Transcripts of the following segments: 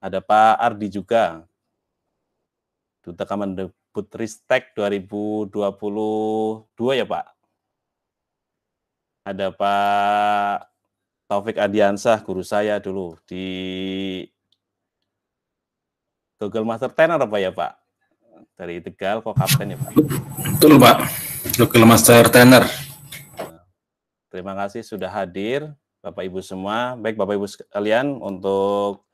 Ada Pak Ardi juga. Duta Kemendikbud Ristek 2022 ya Pak. Ada Pak Taufik Adiansah, guru saya dulu di Google Master Trainer apa ya Pak? Dari Tegal kok kapten ya Pak? Betul Pak, Google Master Trainer. Terima kasih sudah hadir Bapak Ibu semua. Baik Bapak Ibu sekalian untuk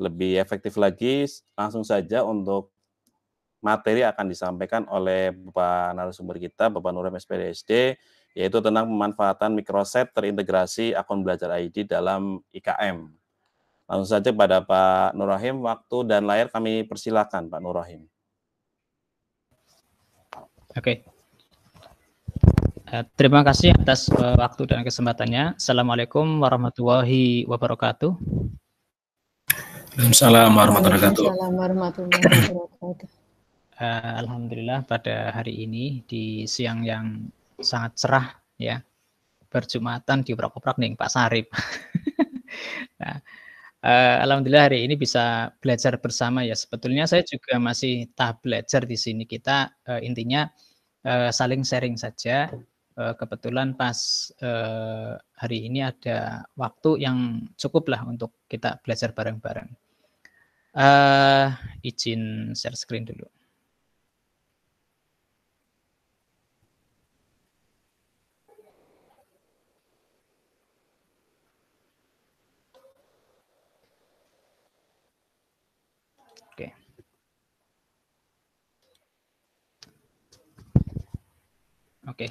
lebih efektif lagi langsung saja untuk materi akan disampaikan oleh Bapak narasumber kita Bapak Nurem SPDSD yaitu tentang pemanfaatan microset terintegrasi akun belajar ID dalam IKM. Langsung saja pada Pak Nurrahim, waktu dan layar kami persilakan Pak Nurrahim. Oke. Okay. Eh, terima kasih atas eh, waktu dan kesempatannya. Assalamualaikum warahmatullahi wabarakatuh. Assalamualaikum warahmatullahi wabarakatuh. Uh, Alhamdulillah pada hari ini di siang yang sangat cerah ya berjumatan di oprak-oprak nih Pak Sarip. nah, uh, Alhamdulillah hari ini bisa belajar bersama ya. Sebetulnya saya juga masih tahap belajar di sini kita uh, intinya uh, saling sharing saja. Uh, kebetulan pas uh, hari ini ada waktu yang cukup lah untuk kita belajar bareng-bareng. Uh, izin share screen dulu. Oke. Okay.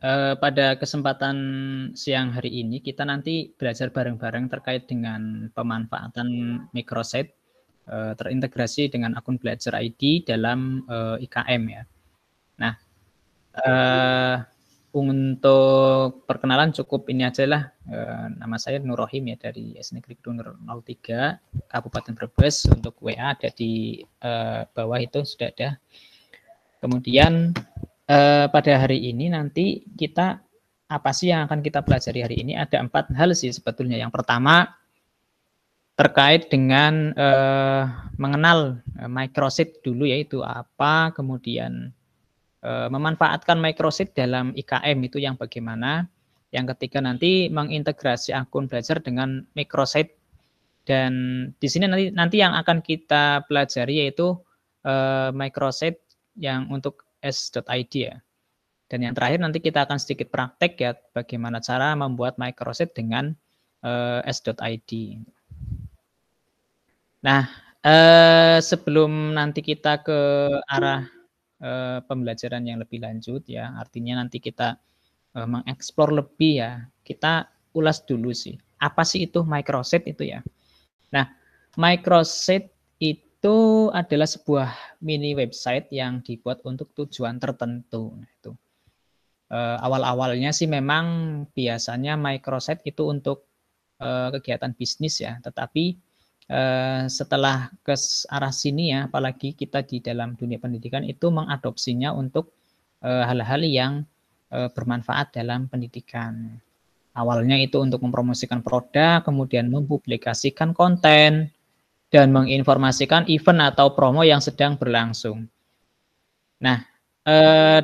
Uh, eh, pada kesempatan siang hari ini kita nanti belajar bareng-bareng terkait dengan pemanfaatan microsite Eh, terintegrasi dengan akun Belajar ID dalam uh, eh, IKM ya. Nah, uh, untuk perkenalan cukup ini aja lah. Uh, nama saya Nur Rohim ya dari SNK Kripto 03 Kabupaten Brebes. Untuk WA ada di uh, bawah itu sudah ada. Kemudian uh, pada hari ini nanti kita apa sih yang akan kita pelajari hari ini? Ada empat hal sih sebetulnya. Yang pertama terkait dengan eh, mengenal eh, microsite dulu yaitu apa, kemudian eh, memanfaatkan microsite dalam IKM itu yang bagaimana, yang ketiga nanti mengintegrasi akun belajar dengan microsite dan di sini nanti nanti yang akan kita pelajari yaitu eh, microsite yang untuk s.id ya. Dan yang terakhir nanti kita akan sedikit praktek ya bagaimana cara membuat microsite dengan eh, s.id. Nah, eh, sebelum nanti kita ke arah eh, pembelajaran yang lebih lanjut ya, artinya nanti kita eh, mengeksplor lebih ya, kita ulas dulu sih. Apa sih itu microset itu ya? Nah, microset itu adalah sebuah mini website yang dibuat untuk tujuan tertentu. Nah itu uh, awal-awalnya sih memang biasanya microset itu untuk uh, kegiatan bisnis ya, tetapi Eh, setelah ke arah sini ya, apalagi kita di dalam dunia pendidikan itu mengadopsinya untuk eh, hal-hal yang eh, bermanfaat dalam pendidikan. Awalnya itu untuk mempromosikan produk, kemudian mempublikasikan konten, dan menginformasikan event atau promo yang sedang berlangsung. Nah,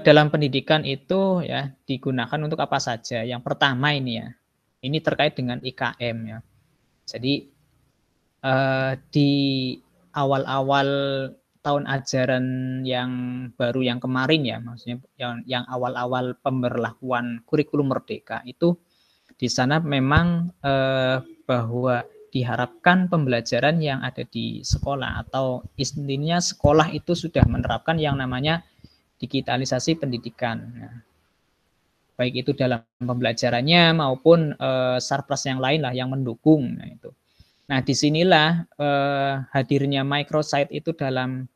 dalam pendidikan itu ya digunakan untuk apa saja. Yang pertama ini ya, ini terkait dengan IKM ya. Jadi Eh, di awal-awal tahun ajaran yang baru yang kemarin ya maksudnya yang yang awal-awal pemberlakuan kurikulum merdeka itu di sana memang eh, bahwa diharapkan pembelajaran yang ada di sekolah atau istilahnya sekolah itu sudah menerapkan yang namanya digitalisasi pendidikan nah, baik itu dalam pembelajarannya maupun eh, sarpras yang lain lah yang mendukung nah itu Nah, disinilah eh, hadirnya microsite itu dalam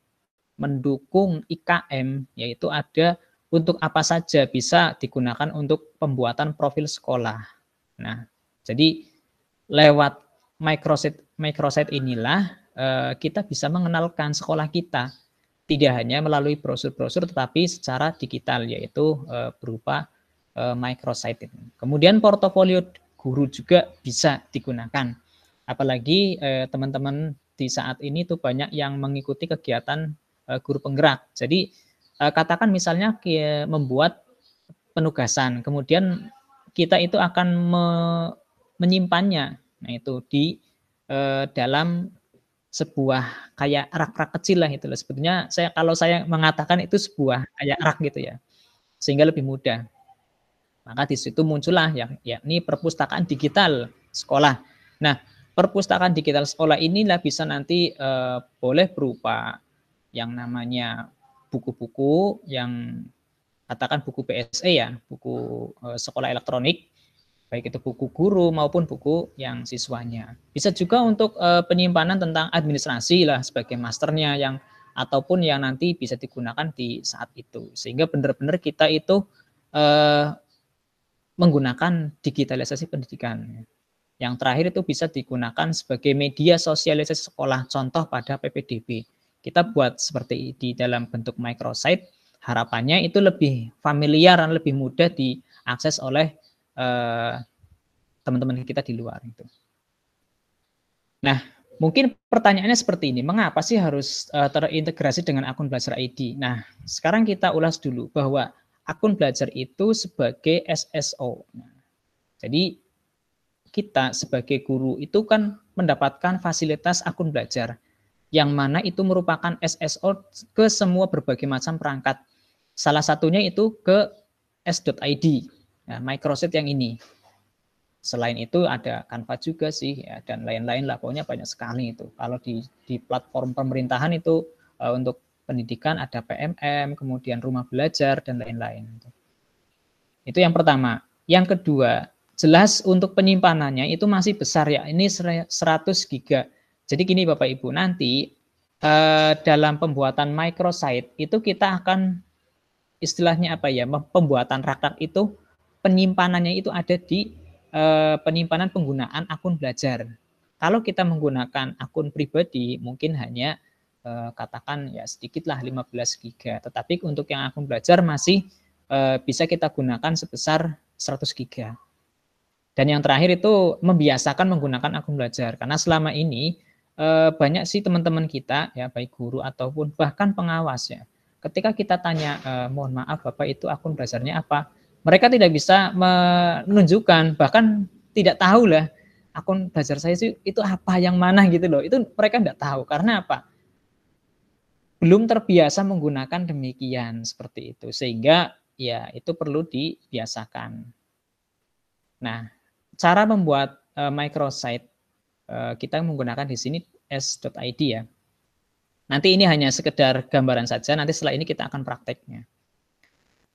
mendukung IKM, yaitu ada untuk apa saja bisa digunakan untuk pembuatan profil sekolah. Nah, jadi lewat microsite, microsite inilah eh, kita bisa mengenalkan sekolah kita, tidak hanya melalui brosur-brosur, tetapi secara digital, yaitu eh, berupa eh, microsite. Kemudian portofolio guru juga bisa digunakan Apalagi eh, teman-teman di saat ini tuh banyak yang mengikuti kegiatan eh, guru penggerak. Jadi eh, katakan misalnya membuat penugasan, kemudian kita itu akan me menyimpannya. Nah, itu di dalam sebuah kayak rak-rak kecil lah itu Sebetulnya saya kalau saya mengatakan itu sebuah kayak rak gitu ya. Sehingga lebih mudah. Maka di situ muncullah yang yakni perpustakaan digital sekolah. Nah, perpustakaan digital sekolah inilah bisa nanti eh, boleh berupa yang namanya buku-buku yang katakan buku PSE ya, buku eh, sekolah elektronik, baik itu buku guru maupun buku yang siswanya. Bisa juga untuk eh, penyimpanan tentang administrasi lah sebagai masternya yang ataupun yang nanti bisa digunakan di saat itu. Sehingga benar-benar kita itu eh, menggunakan digitalisasi pendidikan. Yang terakhir itu bisa digunakan sebagai media sosialisasi sekolah contoh pada PPDB. Kita buat seperti di dalam bentuk microsite, harapannya itu lebih familiar dan lebih mudah diakses oleh eh, teman-teman eh, kita di luar itu. Nah, mungkin pertanyaannya seperti ini, mengapa sih harus eh, terintegrasi dengan akun Belajar ID? Nah, sekarang kita ulas dulu bahwa akun Belajar itu sebagai SSO. jadi kita sebagai guru itu kan mendapatkan fasilitas akun belajar yang mana itu merupakan SSO ke semua berbagai macam perangkat. Salah satunya itu ke s.id, ya, Microsoft yang ini. Selain itu ada Canva juga sih, ya, dan lain-lain lah, pokoknya banyak sekali itu. Kalau di, di platform pemerintahan itu uh, untuk pendidikan ada PMM, kemudian rumah belajar, dan lain-lain. Itu yang pertama. Yang kedua, Jelas untuk penyimpanannya itu masih besar ya, ini 100 giga. Jadi gini Bapak Ibu, nanti eh, dalam pembuatan microsite itu kita akan istilahnya apa ya, pembuatan rakat itu penyimpanannya itu ada di eh, penyimpanan penggunaan akun belajar. Kalau kita menggunakan akun pribadi mungkin hanya eh, katakan ya sedikitlah 15 giga, tetapi untuk yang akun belajar masih eh, bisa kita gunakan sebesar 100 giga. Dan yang terakhir itu membiasakan menggunakan akun belajar. Karena selama ini eh, banyak sih teman-teman kita ya baik guru ataupun bahkan pengawas ya. Ketika kita tanya eh, mohon maaf Bapak itu akun belajarnya apa? Mereka tidak bisa menunjukkan bahkan tidak tahu lah akun belajar saya sih itu apa yang mana gitu loh. Itu mereka tidak tahu karena apa? belum terbiasa menggunakan demikian seperti itu sehingga ya itu perlu dibiasakan. Nah, cara membuat uh, microsite uh, kita menggunakan di sini s.id ya. Nanti ini hanya sekedar gambaran saja, nanti setelah ini kita akan prakteknya.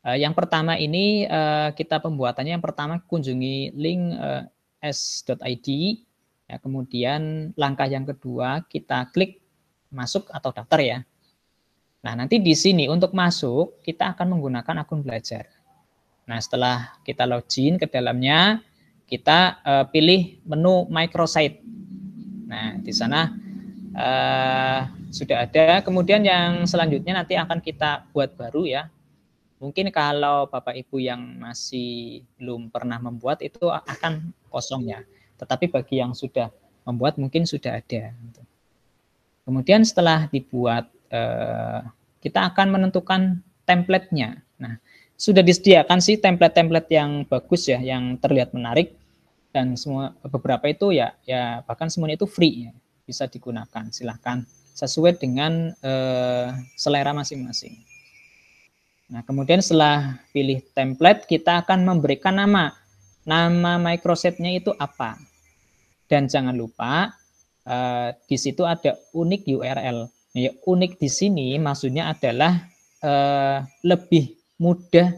Uh, yang pertama ini uh, kita pembuatannya, yang pertama kunjungi link uh, s.id, ya, kemudian langkah yang kedua kita klik masuk atau daftar ya. Nah nanti di sini untuk masuk kita akan menggunakan akun belajar. Nah setelah kita login ke dalamnya, kita uh, pilih menu microsite. Nah, di sana uh, sudah ada. Kemudian yang selanjutnya nanti akan kita buat baru ya. Mungkin kalau Bapak Ibu yang masih belum pernah membuat itu akan kosong ya. Tetapi bagi yang sudah membuat mungkin sudah ada. Kemudian setelah dibuat eh, kita akan menentukan template-nya. Nah, sudah disediakan sih template-template yang bagus ya, yang terlihat menarik dan semua beberapa itu ya ya bahkan semuanya itu free ya, bisa digunakan silahkan sesuai dengan eh, selera masing-masing. Nah, kemudian setelah pilih template, kita akan memberikan nama. Nama microsetnya itu apa? Dan jangan lupa eh, di situ ada unik URL. ya, unik di sini maksudnya adalah eh, lebih mudah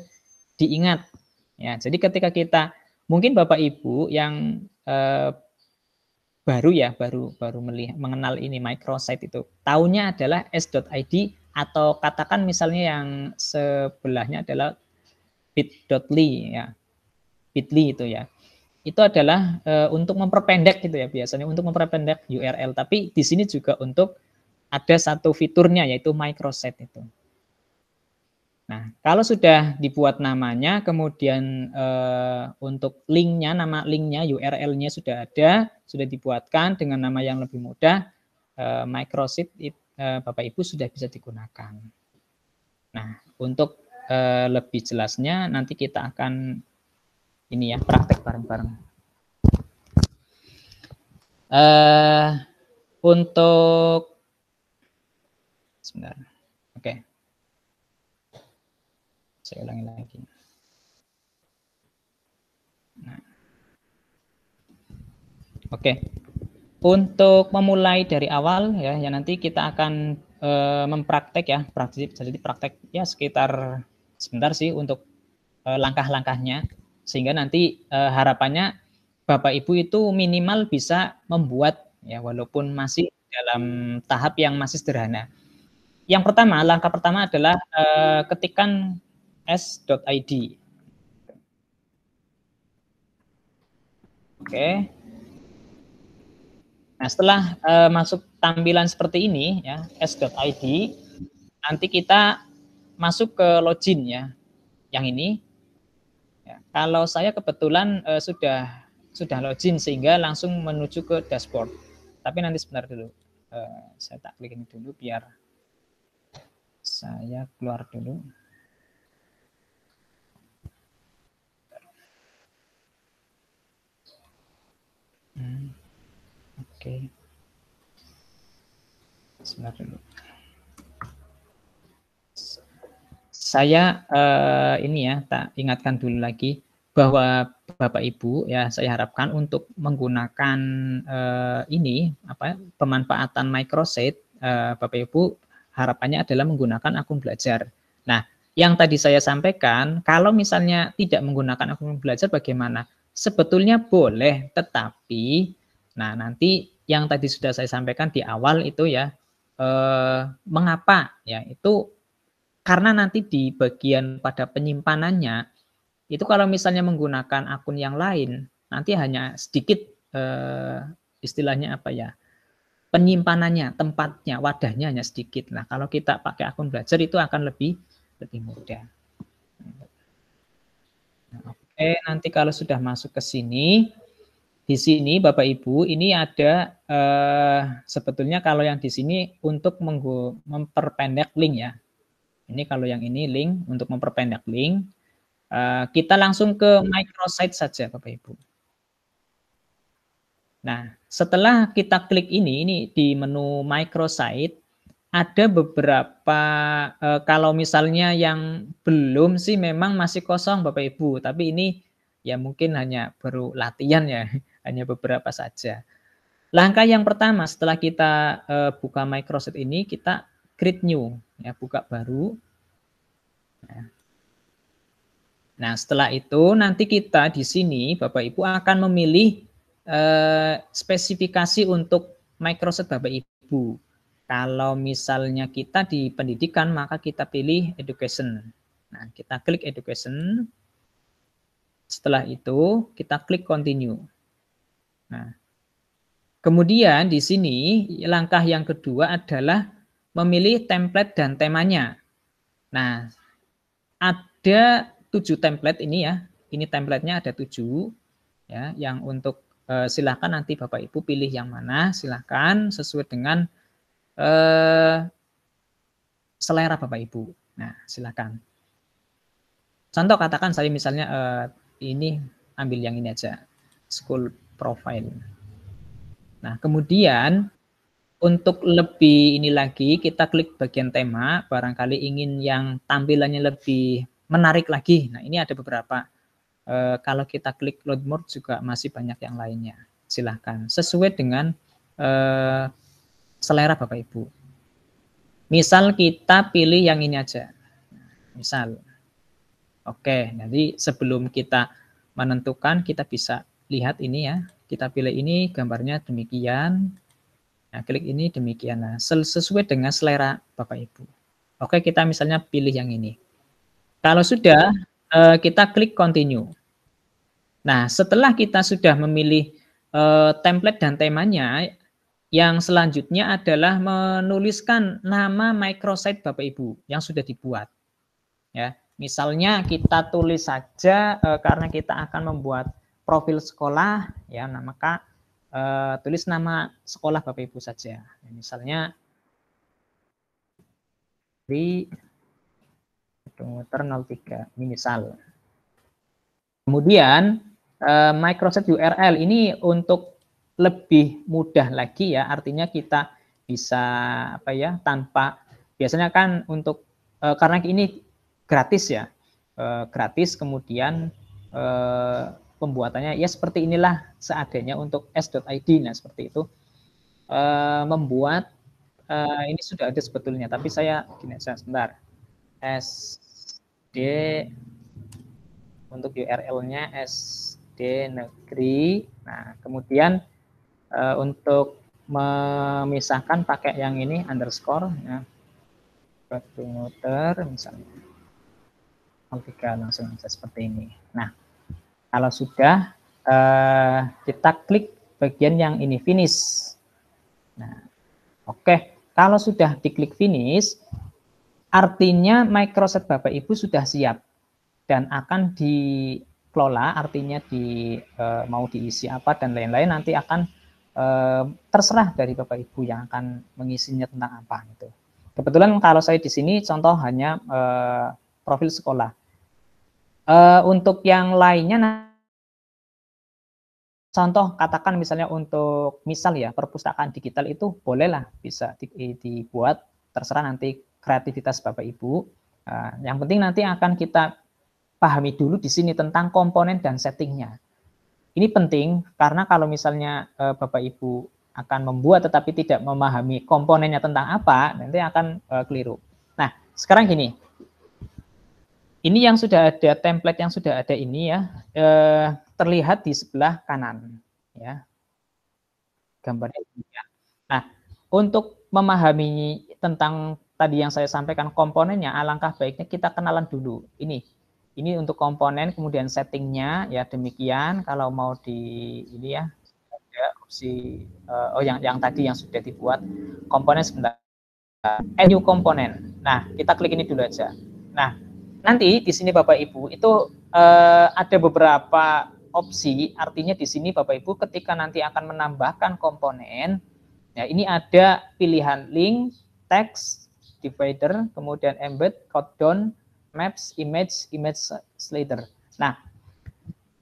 diingat. Ya, jadi ketika kita mungkin Bapak Ibu yang eh, baru ya baru baru melihat mengenal ini microsite itu tahunya adalah s.id atau katakan misalnya yang sebelahnya adalah bit.ly ya bit.ly itu ya itu adalah e, untuk memperpendek gitu ya biasanya untuk memperpendek URL tapi di sini juga untuk ada satu fiturnya yaitu microsite itu Nah, kalau sudah dibuat namanya, kemudian eh, untuk linknya, nama linknya, URL-nya sudah ada, sudah dibuatkan dengan nama yang lebih mudah, eh, Microsoft it, eh, Bapak Ibu sudah bisa digunakan. Nah, untuk eh, lebih jelasnya nanti kita akan ini ya praktek bareng-bareng. Uh, untuk sebenarnya. Saya ulangi lagi. Nah. Oke. Untuk memulai dari awal ya, ya nanti kita akan e, mempraktek ya, praktik jadi praktek ya sekitar sebentar sih untuk e, langkah-langkahnya sehingga nanti e, harapannya Bapak Ibu itu minimal bisa membuat ya walaupun masih dalam tahap yang masih sederhana. Yang pertama, langkah pertama adalah e, ketikan s.id. Oke. Nah, setelah uh, masuk tampilan seperti ini ya, s.id, nanti kita masuk ke login ya. Yang ini. Ya, kalau saya kebetulan uh, sudah sudah login sehingga langsung menuju ke dashboard. Tapi nanti sebentar dulu. Uh, saya tak klik ini dulu biar saya keluar dulu. Hmm. Oke. Okay. Sebentar Saya eh, ini ya, tak ingatkan dulu lagi bahwa Bapak Ibu ya saya harapkan untuk menggunakan eh, ini apa pemanfaatan microsite eh, Bapak Ibu harapannya adalah menggunakan akun belajar. Nah, yang tadi saya sampaikan, kalau misalnya tidak menggunakan akun belajar bagaimana? sebetulnya boleh, tetapi nah nanti yang tadi sudah saya sampaikan di awal itu ya eh, mengapa ya itu karena nanti di bagian pada penyimpanannya itu kalau misalnya menggunakan akun yang lain nanti hanya sedikit eh, istilahnya apa ya penyimpanannya tempatnya wadahnya hanya sedikit nah kalau kita pakai akun belajar itu akan lebih lebih mudah nah, oke sampai eh, nanti kalau sudah masuk ke sini, di sini Bapak Ibu ini ada eh, sebetulnya kalau yang di sini untuk memperpendek link ya. Ini kalau yang ini link untuk memperpendek link. Eh, kita langsung ke microsite saja Bapak Ibu. Nah, setelah kita klik ini, ini di menu microsite, ada beberapa eh, kalau misalnya yang belum sih memang masih kosong Bapak Ibu, tapi ini ya mungkin hanya baru latihan ya, hanya beberapa saja. Langkah yang pertama setelah kita eh, buka Microsoft ini kita create new ya, buka baru. Nah. nah, setelah itu nanti kita di sini Bapak Ibu akan memilih eh, spesifikasi untuk Microsoft Bapak Ibu. Kalau misalnya kita di pendidikan, maka kita pilih education. Nah, kita klik education. Setelah itu, kita klik continue. Nah, kemudian di sini langkah yang kedua adalah memilih template dan temanya. Nah, ada tujuh template ini ya. Ini templatenya ada tujuh ya, yang untuk silakan eh, silahkan nanti Bapak Ibu pilih yang mana silahkan sesuai dengan Eh, selera Bapak Ibu. Nah, silakan. Contoh katakan saya misalnya eh, ini ambil yang ini aja, school profile. Nah, kemudian untuk lebih ini lagi kita klik bagian tema, barangkali ingin yang tampilannya lebih menarik lagi. Nah, ini ada beberapa. E, kalau kita klik load more juga masih banyak yang lainnya. Silahkan sesuai dengan e, selera Bapak Ibu. Misal kita pilih yang ini aja. Misal. Oke, nanti sebelum kita menentukan kita bisa lihat ini ya. Kita pilih ini gambarnya demikian. Nah, klik ini demikian. Nah, sesuai dengan selera Bapak Ibu. Oke, kita misalnya pilih yang ini. Kalau sudah, eh, kita klik continue. Nah, setelah kita sudah memilih eh, template dan temanya, yang selanjutnya adalah menuliskan nama microsite Bapak Ibu yang sudah dibuat. Ya, misalnya kita tulis saja e, karena kita akan membuat profil sekolah ya, nah maka e, tulis nama sekolah Bapak Ibu saja. Ya, misalnya di komputer 03 misal. Kemudian e, microsite URL ini untuk lebih mudah lagi ya artinya kita bisa apa ya tanpa biasanya kan untuk e, karena ini gratis ya e, gratis kemudian e, pembuatannya ya seperti inilah seadanya untuk s.id nah seperti itu e, membuat e, ini sudah ada sebetulnya tapi saya gini saya sebentar sd untuk URL-nya sd negeri nah kemudian uh, untuk memisahkan pakai yang ini underscore ya muter misalnya ketika langsung bisa seperti ini nah kalau sudah uh, kita klik bagian yang ini finish nah oke okay. kalau sudah diklik finish artinya microset bapak ibu sudah siap dan akan dikelola artinya di uh, mau diisi apa dan lain-lain nanti akan Eh, terserah dari Bapak Ibu yang akan mengisinya tentang apa gitu. Kebetulan kalau saya di sini contoh hanya eh, profil sekolah. Eh, untuk yang lainnya nah, contoh katakan misalnya untuk misal ya perpustakaan digital itu bolehlah bisa dibuat terserah nanti kreativitas Bapak Ibu. yang penting nanti akan kita pahami dulu di sini tentang komponen dan settingnya. Ini penting karena kalau misalnya uh, Bapak Ibu akan membuat tetapi tidak memahami komponennya tentang apa, nanti akan uh, keliru. Nah, sekarang gini. Ini yang sudah ada template yang sudah ada ini ya, eh, terlihat di sebelah kanan ya. Gambarnya ya. Nah, untuk memahami tentang tadi yang saya sampaikan komponennya, alangkah baiknya kita kenalan dulu. Ini ini untuk komponen kemudian settingnya ya demikian kalau mau di ini ya ada opsi uh, oh yang yang tadi yang sudah dibuat komponen sebentar add eh, new komponen. Nah, kita klik ini dulu aja. Nah, nanti di sini Bapak Ibu itu uh, ada beberapa opsi, artinya di sini Bapak Ibu ketika nanti akan menambahkan komponen, ya ini ada pilihan link, text, divider, kemudian embed, code down maps, image, image slider. Nah,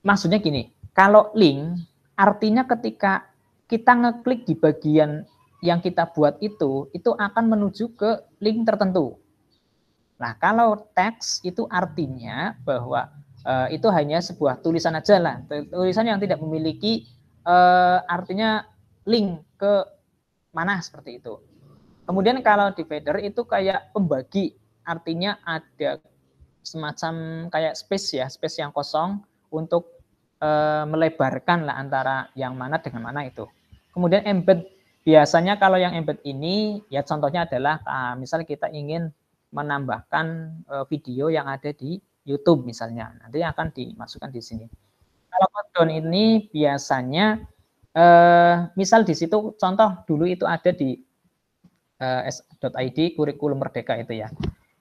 maksudnya gini, kalau link artinya ketika kita ngeklik di bagian yang kita buat itu, itu akan menuju ke link tertentu. Nah, kalau teks itu artinya bahwa uh, itu hanya sebuah tulisan aja lah, tulisan yang tidak memiliki uh, artinya link ke mana seperti itu. Kemudian kalau divider itu kayak pembagi, artinya ada semacam kayak space ya, space yang kosong untuk e, melebarkan lah antara yang mana dengan mana itu. Kemudian embed biasanya kalau yang embed ini ya contohnya adalah ah, misalnya kita ingin menambahkan e, video yang ada di YouTube misalnya. Nanti akan dimasukkan di sini. Kalau cutdown ini biasanya e, misal di situ contoh dulu itu ada di .id s.id kurikulum merdeka itu ya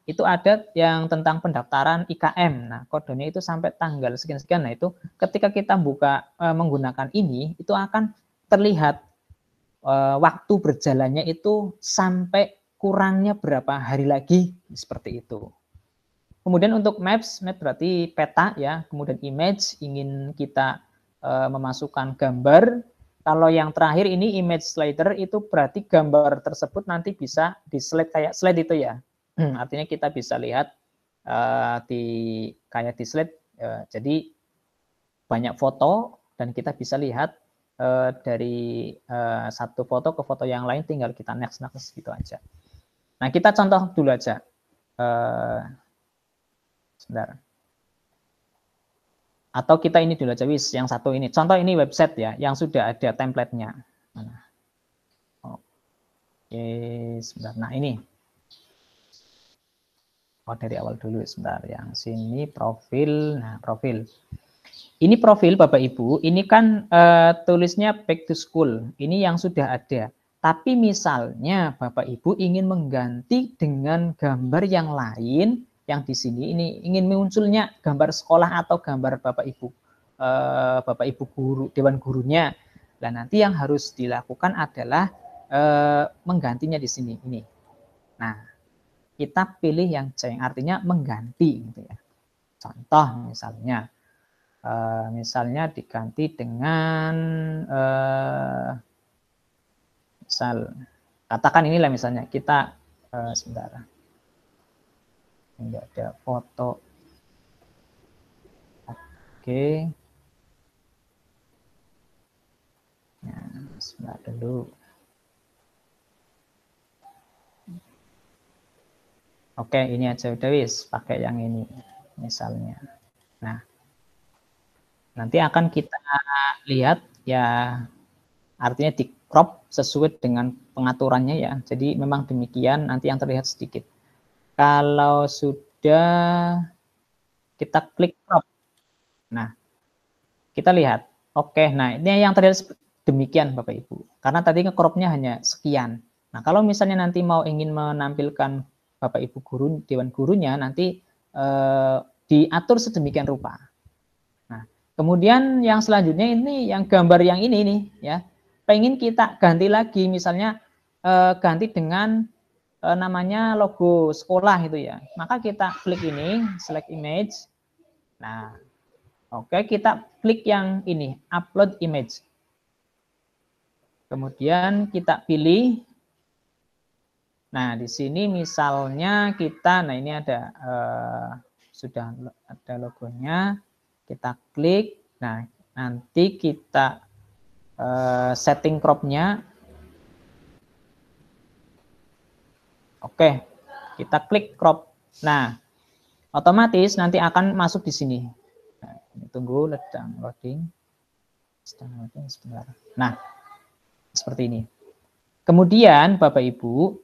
itu ada yang tentang pendaftaran IKM. Nah, kodenya itu sampai tanggal sekian-sekian. Nah, itu ketika kita buka e, menggunakan ini, itu akan terlihat e, waktu berjalannya itu sampai kurangnya berapa hari lagi seperti itu. Kemudian untuk maps, map berarti peta ya. Kemudian image ingin kita e, memasukkan gambar. Kalau yang terakhir ini image slider itu berarti gambar tersebut nanti bisa di slide kayak slide itu ya Hmm, artinya kita bisa lihat uh, di kayak di slide, uh, jadi banyak foto dan kita bisa lihat uh, dari uh, satu foto ke foto yang lain, tinggal kita next next gitu aja. Nah kita contoh dulu aja. Uh, sebentar. Atau kita ini dulu aja, wis yang satu ini. Contoh ini website ya, yang sudah ada templatenya. Nah. Oke, sebentar. Nah ini Oh, dari awal dulu sebentar. Yang sini profil. Nah, profil. Ini profil Bapak Ibu, ini kan uh, tulisnya back to school. Ini yang sudah ada. Tapi misalnya Bapak Ibu ingin mengganti dengan gambar yang lain yang di sini ini ingin munculnya gambar sekolah atau gambar Bapak Ibu uh, Bapak Ibu guru dewan gurunya. Nah, nanti yang harus dilakukan adalah uh, menggantinya di sini ini. Nah, kita pilih yang C, artinya mengganti gitu ya. Contoh misalnya, uh, misalnya diganti dengan uh, misal katakan inilah misalnya kita uh, sebentar enggak ada foto oke okay. nah sebentar dulu Oke, ini aja udah wis, pakai yang ini misalnya. Nah, nanti akan kita lihat ya artinya di crop sesuai dengan pengaturannya ya. Jadi memang demikian nanti yang terlihat sedikit. Kalau sudah kita klik crop. Nah, kita lihat. Oke, nah ini yang terlihat demikian Bapak Ibu. Karena tadi cropnya hanya sekian. Nah, kalau misalnya nanti mau ingin menampilkan Bapak Ibu guru dewan gurunya nanti eh, diatur sedemikian rupa. Nah, kemudian yang selanjutnya ini yang gambar yang ini nih ya. Pengen kita ganti lagi misalnya eh, ganti dengan eh, namanya logo sekolah itu ya. Maka kita klik ini, select image. Nah, oke okay, kita klik yang ini, upload image. Kemudian kita pilih Nah, di sini misalnya kita, nah ini ada eh, sudah ada logonya, kita klik. Nah, nanti kita eh, setting cropnya. Oke, kita klik crop. Nah, otomatis nanti akan masuk di sini. Nah, tunggu sedang loading. Nah, seperti ini. Kemudian Bapak Ibu,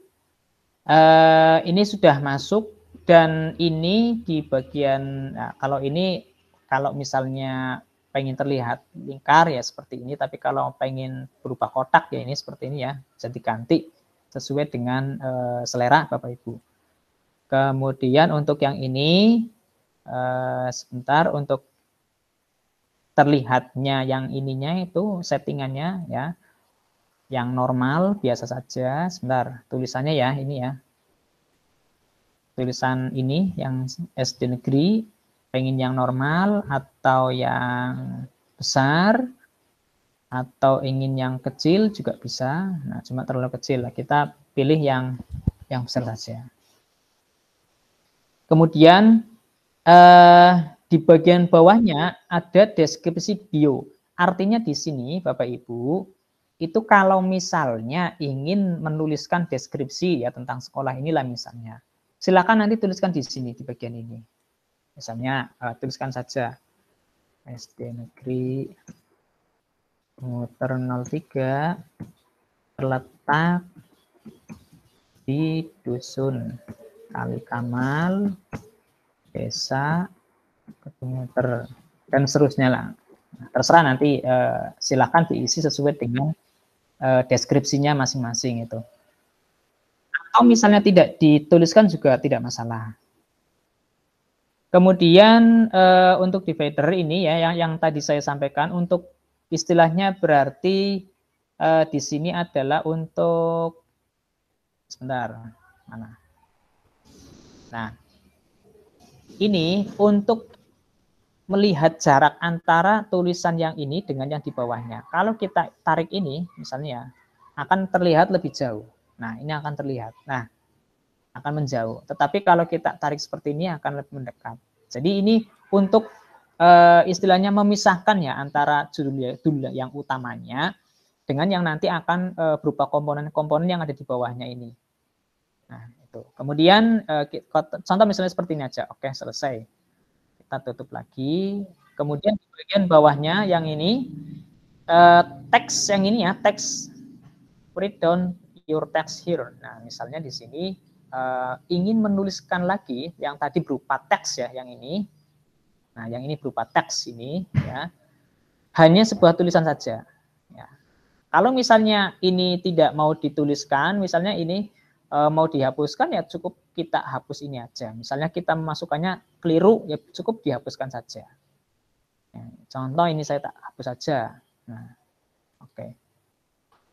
Eh, ini sudah masuk dan ini di bagian nah, kalau ini kalau misalnya pengen terlihat lingkar ya seperti ini tapi kalau pengen berupa kotak ya ini seperti ini ya bisa diganti sesuai dengan uh, selera Bapak Ibu. Kemudian untuk yang ini uh, sebentar untuk terlihatnya yang ininya itu settingannya ya yang normal biasa saja. Sebentar, tulisannya ya ini ya. Tulisan ini yang SD negeri pengen yang normal atau yang besar atau ingin yang kecil juga bisa. Nah, cuma terlalu kecil lah. Kita pilih yang yang besar saja. Kemudian eh, di bagian bawahnya ada deskripsi bio. Artinya di sini Bapak Ibu itu kalau misalnya ingin menuliskan deskripsi ya tentang sekolah inilah misalnya. Silakan nanti tuliskan di sini di bagian ini. Misalnya uh, tuliskan saja SD Negeri Muter 03 terletak di Dusun Kali Kamal, Desa Kedumeter dan seterusnya lah. terserah nanti uh, silakan diisi sesuai dengan uh, deskripsinya masing-masing itu. Atau misalnya tidak dituliskan juga tidak masalah. Kemudian uh, untuk divider ini ya yang yang tadi saya sampaikan untuk istilahnya berarti uh, di sini adalah untuk sebentar mana. Nah, ini untuk melihat jarak antara tulisan yang ini dengan yang di bawahnya. Kalau kita tarik ini, misalnya, akan terlihat lebih jauh. Nah, ini akan terlihat. Nah, akan menjauh. Tetapi kalau kita tarik seperti ini, akan lebih mendekat. Jadi ini untuk e, istilahnya memisahkan ya antara judul, yang utamanya dengan yang nanti akan e, berupa komponen-komponen yang ada di bawahnya ini. Nah, itu. Kemudian e, contoh misalnya seperti ini aja. Oke, selesai kita tutup lagi. Kemudian di bagian bawahnya yang ini uh, teks yang ini ya teks read down your text here. Nah misalnya di sini uh, ingin menuliskan lagi yang tadi berupa teks ya yang ini. Nah yang ini berupa teks ini ya hanya sebuah tulisan saja. Ya. Kalau misalnya ini tidak mau dituliskan, misalnya ini Eh, mau dihapuskan ya cukup kita hapus ini aja. Misalnya kita memasukkannya keliru ya cukup dihapuskan saja. Ya, contoh ini saya tak hapus saja. Nah, oke. Okay.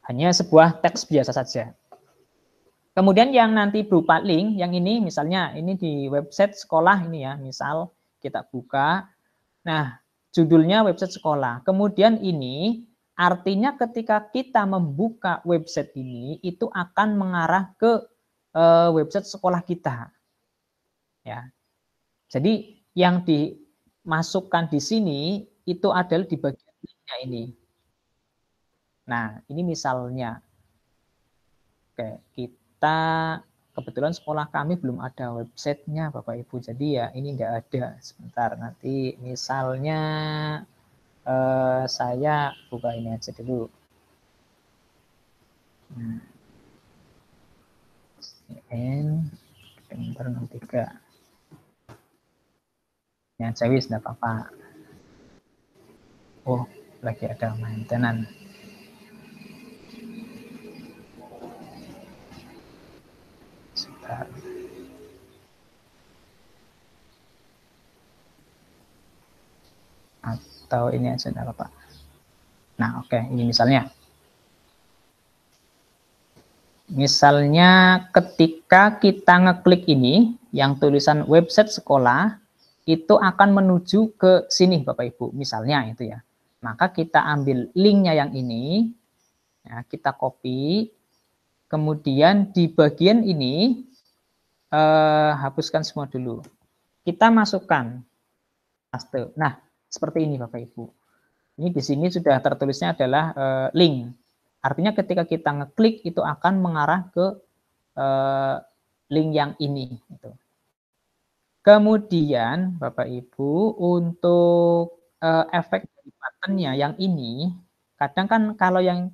Hanya sebuah teks biasa saja. Kemudian yang nanti berupa link, yang ini misalnya ini di website sekolah ini ya, misal kita buka. Nah, judulnya website sekolah. Kemudian ini Artinya ketika kita membuka website ini itu akan mengarah ke eh, website sekolah kita. Ya. Jadi yang dimasukkan di sini itu adalah di bagian linknya ini. Nah, ini misalnya. Oke, kita kebetulan sekolah kami belum ada websitenya Bapak Ibu. Jadi ya ini enggak ada. Sebentar nanti misalnya eh, saya buka ini aja dulu. Hmm. CN September 63. Yang Jawi sudah apa-apa. Oh, lagi ada maintenance. Sebentar atau ini aja enggak apa-apa. Nah, oke, okay. ini misalnya. Misalnya ketika kita ngeklik ini, yang tulisan website sekolah, itu akan menuju ke sini Bapak Ibu, misalnya itu ya. Maka kita ambil linknya yang ini, ya, kita copy, kemudian di bagian ini, eh, hapuskan semua dulu. Kita masukkan paste. Nah, seperti ini Bapak Ibu. Ini di sini sudah tertulisnya adalah uh, link. Artinya ketika kita ngeklik itu akan mengarah ke uh, link yang ini. Gitu. Kemudian Bapak Ibu untuk uh, efek dari buttonnya yang ini, kadang kan kalau yang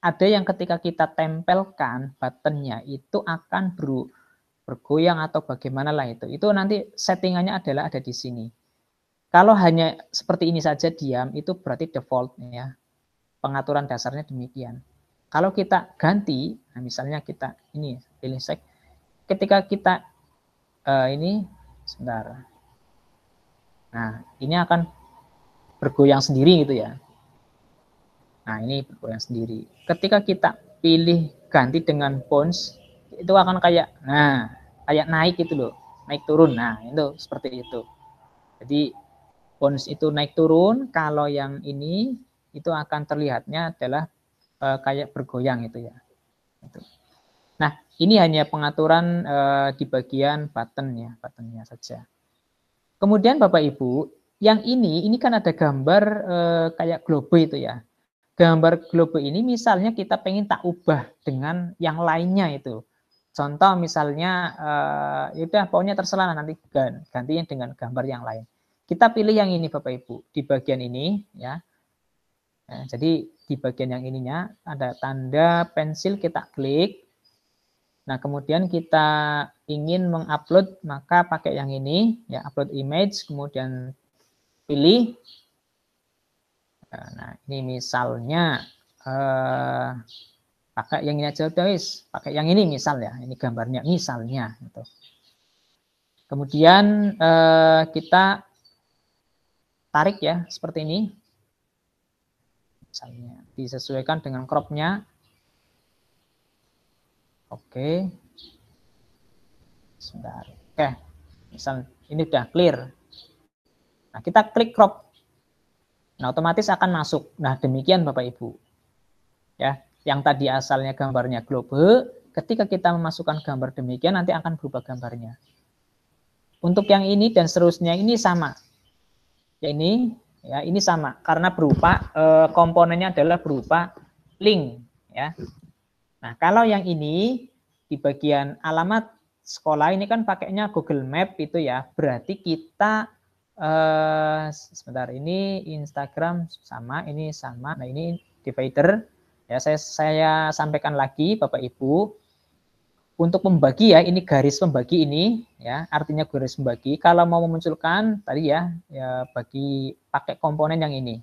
ada yang ketika kita tempelkan buttonnya itu akan ber, bergoyang atau bagaimana lah itu. Itu nanti settingannya adalah ada di sini. Kalau hanya seperti ini saja diam, itu berarti default ya. Pengaturan dasarnya demikian. Kalau kita ganti, nah misalnya kita ini pilih sek, ketika kita uh, ini sebentar. Nah, ini akan bergoyang sendiri gitu ya. Nah, ini bergoyang sendiri. Ketika kita pilih ganti dengan bonds, itu akan kayak nah, kayak naik gitu loh, naik turun. Nah, itu seperti itu. Jadi Bonus itu naik turun, kalau yang ini itu akan terlihatnya adalah uh, kayak bergoyang itu ya. Itu. Nah, ini hanya pengaturan uh, di bagian button ya, buttonnya saja. Kemudian Bapak Ibu, yang ini ini kan ada gambar uh, kayak globe itu ya. Gambar globe ini misalnya kita pengen tak ubah dengan yang lainnya itu. Contoh misalnya, uh, ya pokoknya terserah nanti gantinya dengan gambar yang lain. Kita pilih yang ini Bapak Ibu di bagian ini ya. Nah, jadi di bagian yang ininya ada tanda pensil kita klik. Nah, kemudian kita ingin mengupload maka pakai yang ini ya upload image kemudian pilih Nah, nah ini misalnya eh, pakai yang ini aja guys pakai yang ini misal ya, ini gambarnya misalnya gitu. Kemudian eh, kita tarik ya seperti ini. Misalnya disesuaikan dengan cropnya. Oke. Sebentar. Oke. Misal ini sudah clear. Nah, kita klik crop. Nah, otomatis akan masuk. Nah, demikian Bapak Ibu. Ya, yang tadi asalnya gambarnya globe, ketika kita memasukkan gambar demikian nanti akan berubah gambarnya. Untuk yang ini dan seterusnya ini sama, ya ini ya ini sama karena berupa e, komponennya adalah berupa link ya. Nah, kalau yang ini di bagian alamat sekolah ini kan pakainya Google Map itu ya. Berarti kita eh sebentar ini Instagram sama, ini sama. Nah, ini divider. Ya, saya saya sampaikan lagi Bapak Ibu untuk pembagi ya ini garis pembagi ini ya artinya garis pembagi kalau mau memunculkan tadi ya, ya bagi pakai komponen yang ini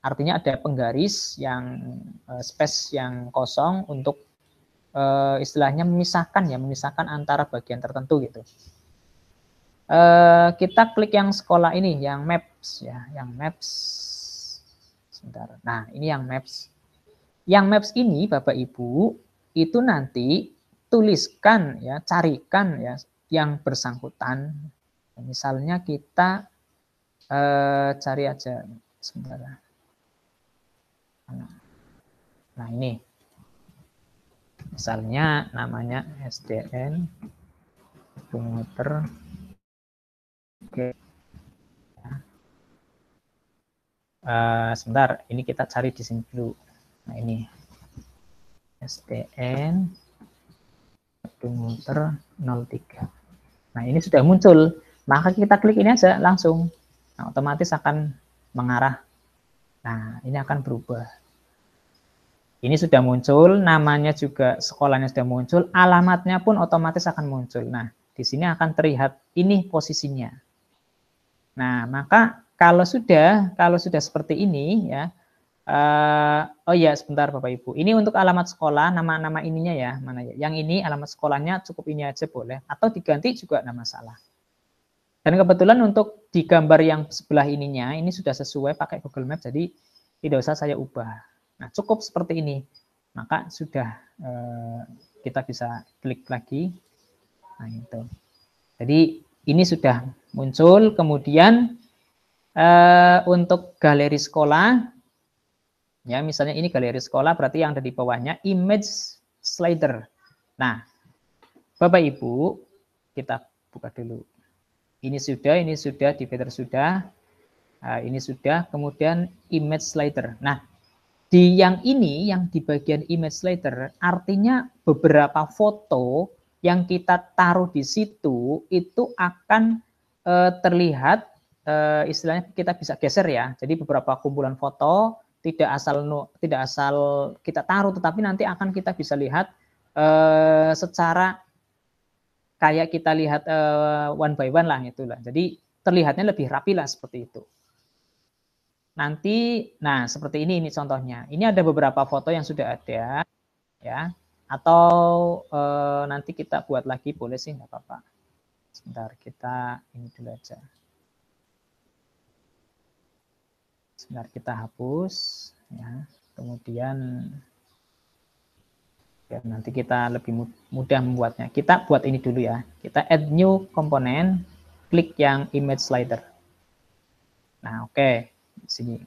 artinya ada penggaris yang eh, space yang kosong untuk uh, istilahnya memisahkan ya memisahkan antara bagian tertentu gitu uh, kita klik yang sekolah ini yang maps ya yang maps sebentar nah ini yang maps yang maps ini bapak ibu itu nanti tuliskan ya, carikan ya yang bersangkutan. Misalnya kita eh, cari aja sebentar. Nah, ini. Misalnya namanya SDN komputer Oke. Uh, sebentar, ini kita cari di sini dulu. Nah, ini SDN satu 03. Nah, ini sudah muncul. Maka kita klik ini aja langsung. Nah, otomatis akan mengarah. Nah, ini akan berubah. Ini sudah muncul, namanya juga sekolahnya sudah muncul, alamatnya pun otomatis akan muncul. Nah, di sini akan terlihat ini posisinya. Nah, maka kalau sudah kalau sudah seperti ini ya, Uh, oh iya, sebentar Bapak Ibu. Ini untuk alamat sekolah, nama-nama ininya ya, mana ya? Yang ini alamat sekolahnya cukup ini aja boleh, atau diganti juga nama masalah. Dan kebetulan untuk di gambar yang sebelah ininya, ini sudah sesuai pakai Google Map, jadi tidak usah saya ubah. Nah, cukup seperti ini, maka sudah uh, kita bisa klik lagi. Nah, itu. Jadi ini sudah muncul, kemudian uh, untuk galeri sekolah Ya, misalnya ini galeri sekolah, berarti yang ada di bawahnya image slider. Nah, Bapak Ibu, kita buka dulu. Ini sudah, ini sudah, di filter sudah, nah, ini sudah, kemudian image slider. Nah, di yang ini, yang di bagian image slider, artinya beberapa foto yang kita taruh di situ itu akan eh, terlihat, eh, istilahnya kita bisa geser ya. Jadi beberapa kumpulan foto tidak asal tidak asal kita taruh tetapi nanti akan kita bisa lihat eh, secara kayak kita lihat eh, one by one lah itulah jadi terlihatnya lebih rapi lah seperti itu nanti nah seperti ini ini contohnya ini ada beberapa foto yang sudah ada ya atau eh, nanti kita buat lagi boleh sih nggak apa-apa sebentar kita ini dulu aja sebentar kita hapus ya kemudian ya, nanti kita lebih mudah membuatnya kita buat ini dulu ya kita add new komponen klik yang image slider nah oke okay. sini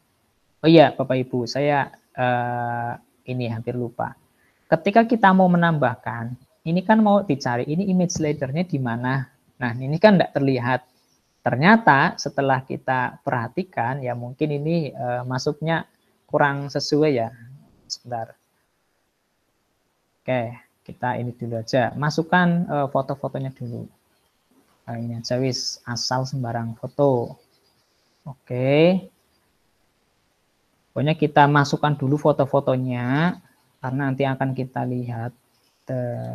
oh iya bapak ibu saya eh, ini hampir lupa ketika kita mau menambahkan ini kan mau dicari ini image slidernya di mana nah ini kan tidak terlihat Ternyata setelah kita perhatikan ya mungkin ini e, masuknya kurang sesuai ya. Sebentar. Oke, kita ini dulu aja. Masukkan e, foto-fotonya dulu. Nah, ini aja wis asal sembarang foto. Oke. Pokoknya kita masukkan dulu foto-fotonya karena nanti akan kita lihat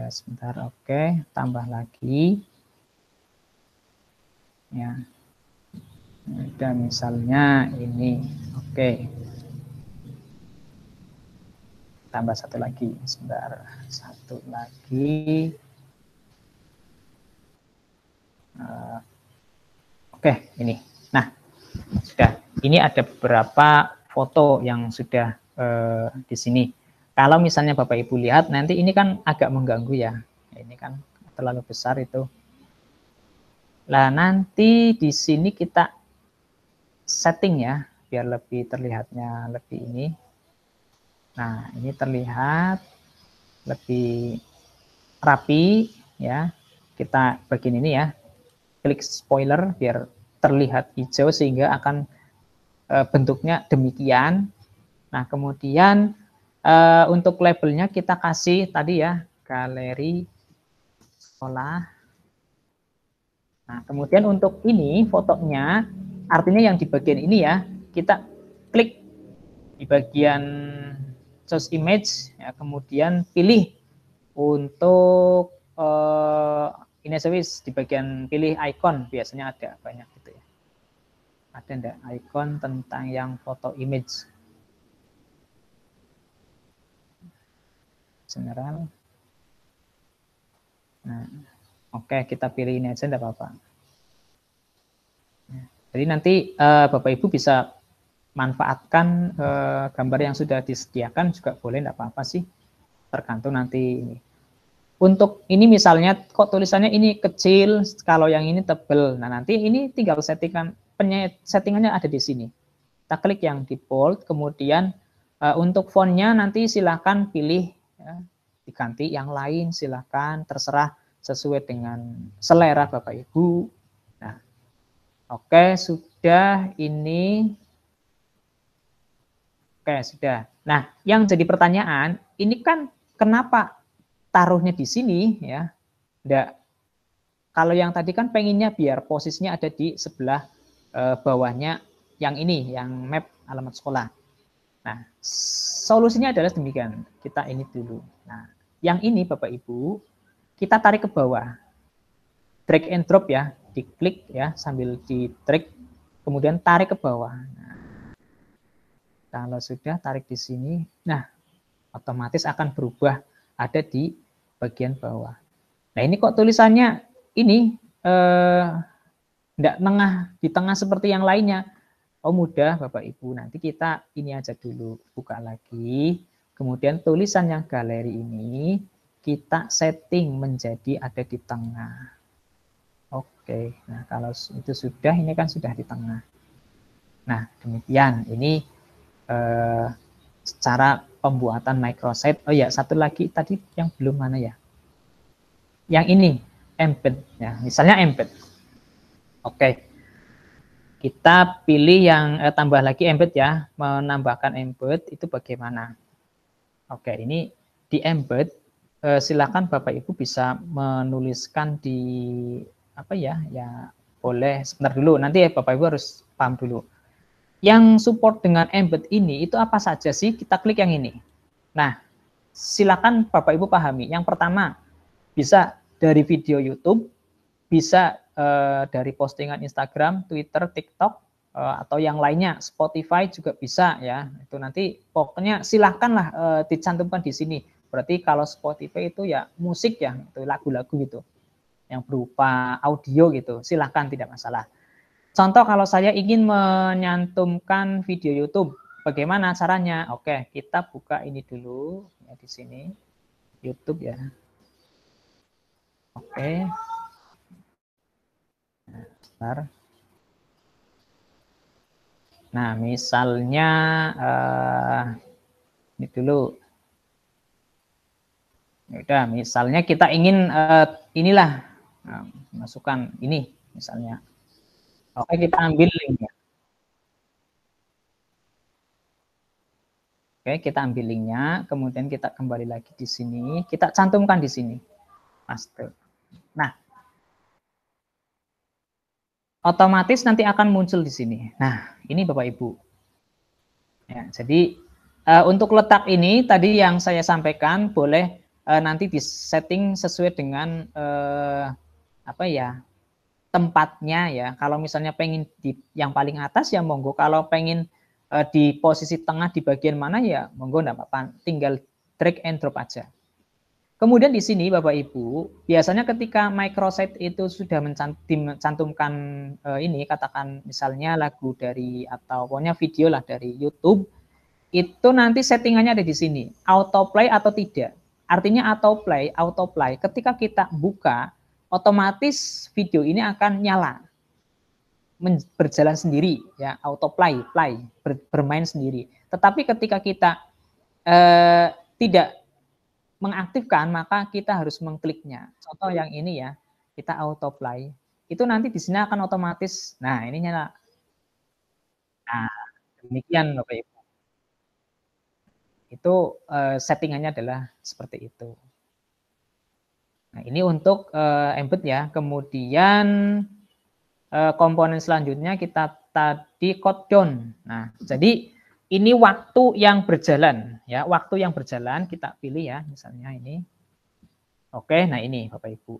sebentar. Oke, tambah lagi ya dan misalnya ini oke okay. tambah satu lagi sebentar satu lagi uh, oke okay, ini nah sudah ini ada beberapa foto yang sudah uh, di sini kalau misalnya bapak ibu lihat nanti ini kan agak mengganggu ya ini kan terlalu besar itu Nah, nanti di sini kita setting ya, biar lebih terlihatnya lebih ini. Nah, ini terlihat lebih rapi ya. Kita begini ini ya. Klik spoiler biar terlihat hijau sehingga akan e, bentuknya demikian. Nah, kemudian e, untuk labelnya kita kasih tadi ya, galeri sekolah Nah, kemudian untuk ini fotonya, artinya yang di bagian ini ya, kita klik di bagian source image, ya, kemudian pilih untuk uh, ini service di bagian pilih icon biasanya ada banyak gitu ya. Ada enggak icon tentang yang foto image? General. Nah, Oke, kita pilih ini aja, tidak apa-apa. Ya. Jadi nanti uh, Bapak Ibu bisa manfaatkan uh, gambar yang sudah disediakan juga boleh, tidak apa-apa sih. Tergantung nanti ini. Untuk ini misalnya, kok tulisannya ini kecil, kalau yang ini tebel. Nah, nanti ini tinggal settingan, penyet settingannya ada di sini. Kita klik yang di bold, kemudian uh, untuk fontnya nanti silahkan pilih, ya, diganti yang lain, silahkan terserah sesuai dengan selera Bapak Ibu. Nah, oke okay, sudah ini. Oke okay, sudah. Nah, yang jadi pertanyaan ini kan kenapa taruhnya di sini ya? Nggak. Kalau yang tadi kan pengennya biar posisinya ada di sebelah eh, bawahnya yang ini, yang map alamat sekolah. Nah, solusinya adalah demikian. Kita ini dulu. Nah, yang ini Bapak Ibu kita tarik ke bawah. Drag and drop ya, diklik ya sambil di drag, kemudian tarik ke bawah. Nah, kalau sudah tarik di sini, nah otomatis akan berubah ada di bagian bawah. Nah ini kok tulisannya ini eh, tidak tengah di tengah seperti yang lainnya. Oh mudah Bapak Ibu, nanti kita ini aja dulu buka lagi. Kemudian tulisan yang galeri ini kita setting menjadi ada di tengah. Oke, nah kalau itu sudah, ini kan sudah di tengah. Nah, demikian. Ini eh, secara pembuatan microsite. Oh ya, satu lagi tadi yang belum mana ya? Yang ini, embed. Ya, misalnya embed. Oke, kita pilih yang eh, tambah lagi embed ya. Menambahkan embed itu bagaimana? Oke, ini di embed eh, silakan Bapak Ibu bisa menuliskan di apa ya ya boleh sebentar dulu nanti ya Bapak Ibu harus paham dulu. Yang support dengan embed ini itu apa saja sih? Kita klik yang ini. Nah, silakan Bapak Ibu pahami. Yang pertama bisa dari video YouTube, bisa eh, dari postingan Instagram, Twitter, TikTok, eh, atau yang lainnya Spotify juga bisa ya itu nanti pokoknya silakanlah uh, dicantumkan di sini Berarti kalau Spotify itu ya musik ya, itu lagu-lagu gitu. Yang berupa audio gitu, silahkan tidak masalah. Contoh kalau saya ingin menyantumkan video YouTube, bagaimana caranya? Oke, kita buka ini dulu ya di sini YouTube ya. Oke. Nah, Nah, misalnya uh, ini dulu Yaudah, misalnya kita ingin uh, inilah nah, masukkan ini misalnya. Oke, kita ambil linknya. Oke, kita ambil linknya, kemudian kita kembali lagi di sini, kita cantumkan di sini, master. Nah, otomatis nanti akan muncul di sini. Nah, ini Bapak Ibu. Ya, jadi uh, untuk letak ini tadi yang saya sampaikan boleh uh, nanti setting sesuai dengan uh, apa ya tempatnya ya. Kalau misalnya pengen di yang paling atas ya monggo. Kalau pengen uh, di posisi tengah di bagian mana ya monggo enggak apa-apa. Tinggal drag and drop aja. Kemudian di sini Bapak Ibu, biasanya ketika microsite itu sudah mencantumkan uh, ini katakan misalnya lagu dari atau pokoknya video lah dari YouTube, itu nanti settingannya ada di sini, autoplay atau tidak. Artinya autoplay, autoplay. Ketika kita buka, otomatis video ini akan nyala. berjalan sendiri ya, autoplay, play, ber, bermain sendiri. Tetapi ketika kita eh, tidak mengaktifkan, maka kita harus mengkliknya. Contoh yang ini ya, kita autoplay. Itu nanti di sini akan otomatis. Nah, ini nyala. Nah, demikian Bapak Ibu. Itu uh, settingannya adalah seperti itu. Nah, ini untuk uh, eh, embed ya. Kemudian uh, komponen selanjutnya kita tadi code down. Nah, jadi ini waktu yang berjalan ya, waktu yang berjalan kita pilih ya, misalnya ini. Oke, nah ini Bapak Ibu.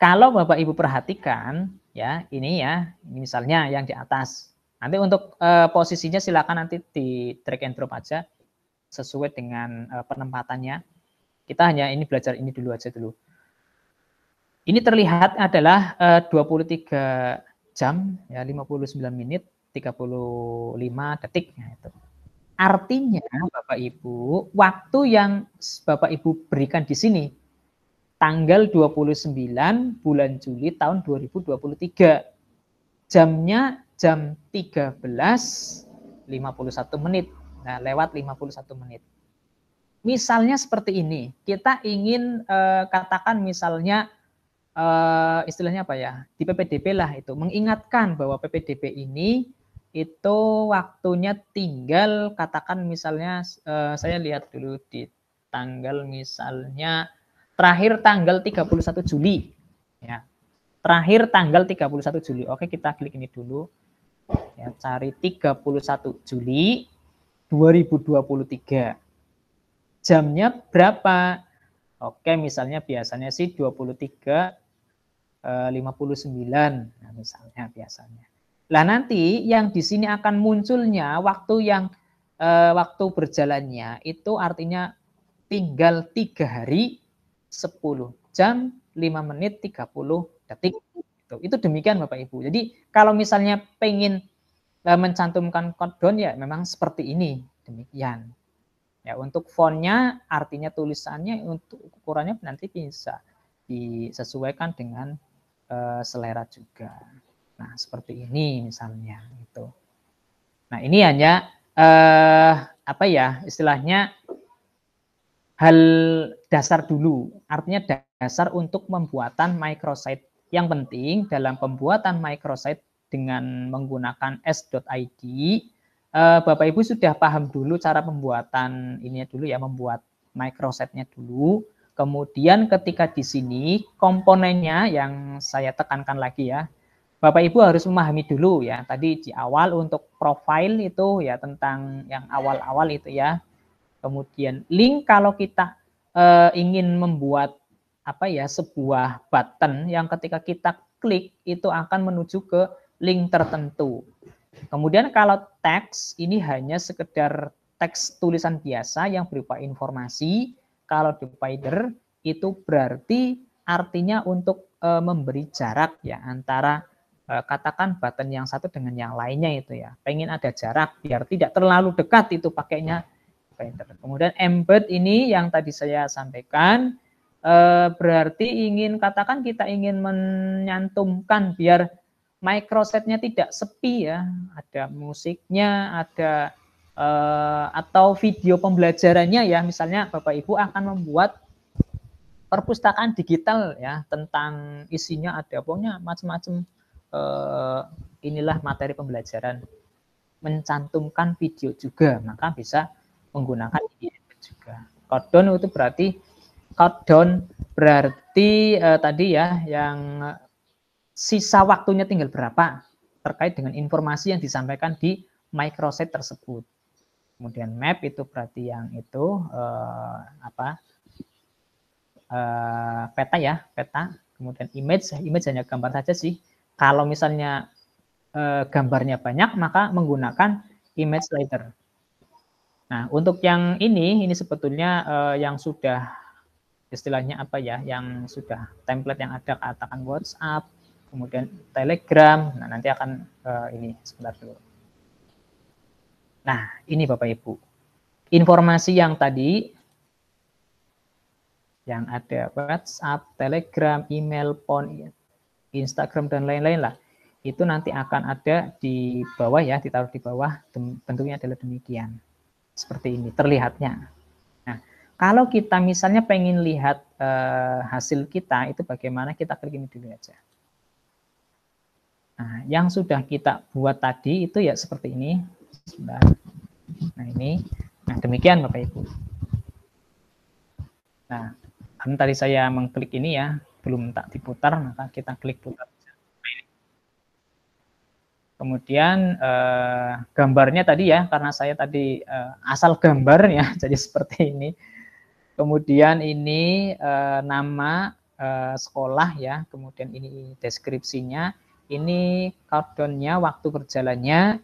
Kalau Bapak Ibu perhatikan ya, ini ya, misalnya yang di atas. Nanti untuk uh, posisinya silakan nanti di track and drop aja sesuai dengan uh, penempatannya. Kita hanya ini belajar ini dulu aja dulu. Ini terlihat adalah eh, uh, 23 jam ya 59 menit 35 detik ya, itu. Artinya Bapak Ibu, waktu yang Bapak Ibu berikan di sini tanggal 29 bulan Juli tahun 2023. Jamnya jam 13.51 menit. Nah, lewat 51 menit. Misalnya seperti ini, kita ingin eh, katakan misalnya eh, istilahnya apa ya, di PPDB lah itu, mengingatkan bahwa PPDB ini itu waktunya tinggal katakan misalnya eh, saya lihat dulu di tanggal misalnya terakhir tanggal 31 Juli ya. Terakhir tanggal 31 Juli. Oke, kita klik ini dulu. Ya, cari 31 Juli 2023. Jamnya berapa? Oke, misalnya biasanya sih 23 59 eh, nah misalnya biasanya. lah nanti yang di sini akan munculnya waktu yang eh, waktu berjalannya itu artinya tinggal tiga hari 10 jam 5 menit 30 detik. Itu, itu demikian Bapak Ibu. Jadi kalau misalnya pengen e, mencantumkan countdown ya memang seperti ini demikian. Ya untuk fontnya artinya tulisannya untuk ukurannya nanti bisa disesuaikan dengan uh, selera juga. Nah seperti ini misalnya itu. Nah ini hanya uh, apa ya istilahnya hal dasar dulu artinya dasar untuk pembuatan microsite yang penting dalam pembuatan microsite dengan menggunakan s.id, eh, Bapak Ibu sudah paham dulu cara pembuatan ini dulu ya, membuat microsite-nya dulu. Kemudian ketika di sini komponennya yang saya tekankan lagi ya, Bapak Ibu harus memahami dulu ya. Tadi di awal untuk profile itu ya tentang yang awal-awal itu ya. Kemudian link kalau kita eh, ingin membuat apa ya sebuah button yang ketika kita klik itu akan menuju ke link tertentu. Kemudian kalau teks ini hanya sekedar teks tulisan biasa yang berupa informasi. Kalau divider itu berarti artinya untuk e, memberi jarak ya antara e, katakan button yang satu dengan yang lainnya itu ya. Pengen ada jarak biar tidak terlalu dekat itu pakainya Kemudian embed ini yang tadi saya sampaikan Eh, berarti ingin katakan kita ingin menyantumkan biar microsetnya tidak sepi ya, ada musiknya, ada eh, atau video pembelajarannya ya, misalnya Bapak Ibu akan membuat perpustakaan digital ya tentang isinya ada pokoknya macam-macam eh, inilah materi pembelajaran mencantumkan video juga maka bisa menggunakan ini juga. Kodon itu berarti countdown berarti uh, tadi ya yang sisa waktunya tinggal berapa terkait dengan informasi yang disampaikan di microset tersebut. Kemudian map itu berarti yang itu uh, apa uh, peta ya peta. Kemudian image image hanya gambar saja sih. Kalau misalnya uh, gambarnya banyak maka menggunakan image slider. Nah untuk yang ini ini sebetulnya uh, yang sudah istilahnya apa ya yang sudah template yang ada katakan WhatsApp kemudian Telegram nah nanti akan uh, ini sebentar dulu nah ini Bapak Ibu informasi yang tadi yang ada WhatsApp Telegram email PON Instagram dan lain-lain lah itu nanti akan ada di bawah ya ditaruh di bawah bentuknya adalah demikian seperti ini terlihatnya kalau kita misalnya pengen lihat eh, hasil kita, itu bagaimana kita klik ini dulu aja. Nah, yang sudah kita buat tadi itu ya seperti ini. Nah, ini. Nah, demikian Bapak Ibu. Nah, karena tadi saya mengklik ini ya, belum tak diputar, maka kita klik putar. Kemudian eh, gambarnya tadi ya, karena saya tadi eh, asal gambarnya jadi seperti ini. Kemudian ini eh, nama eh, sekolah ya, kemudian ini deskripsinya, ini countdownnya waktu berjalannya,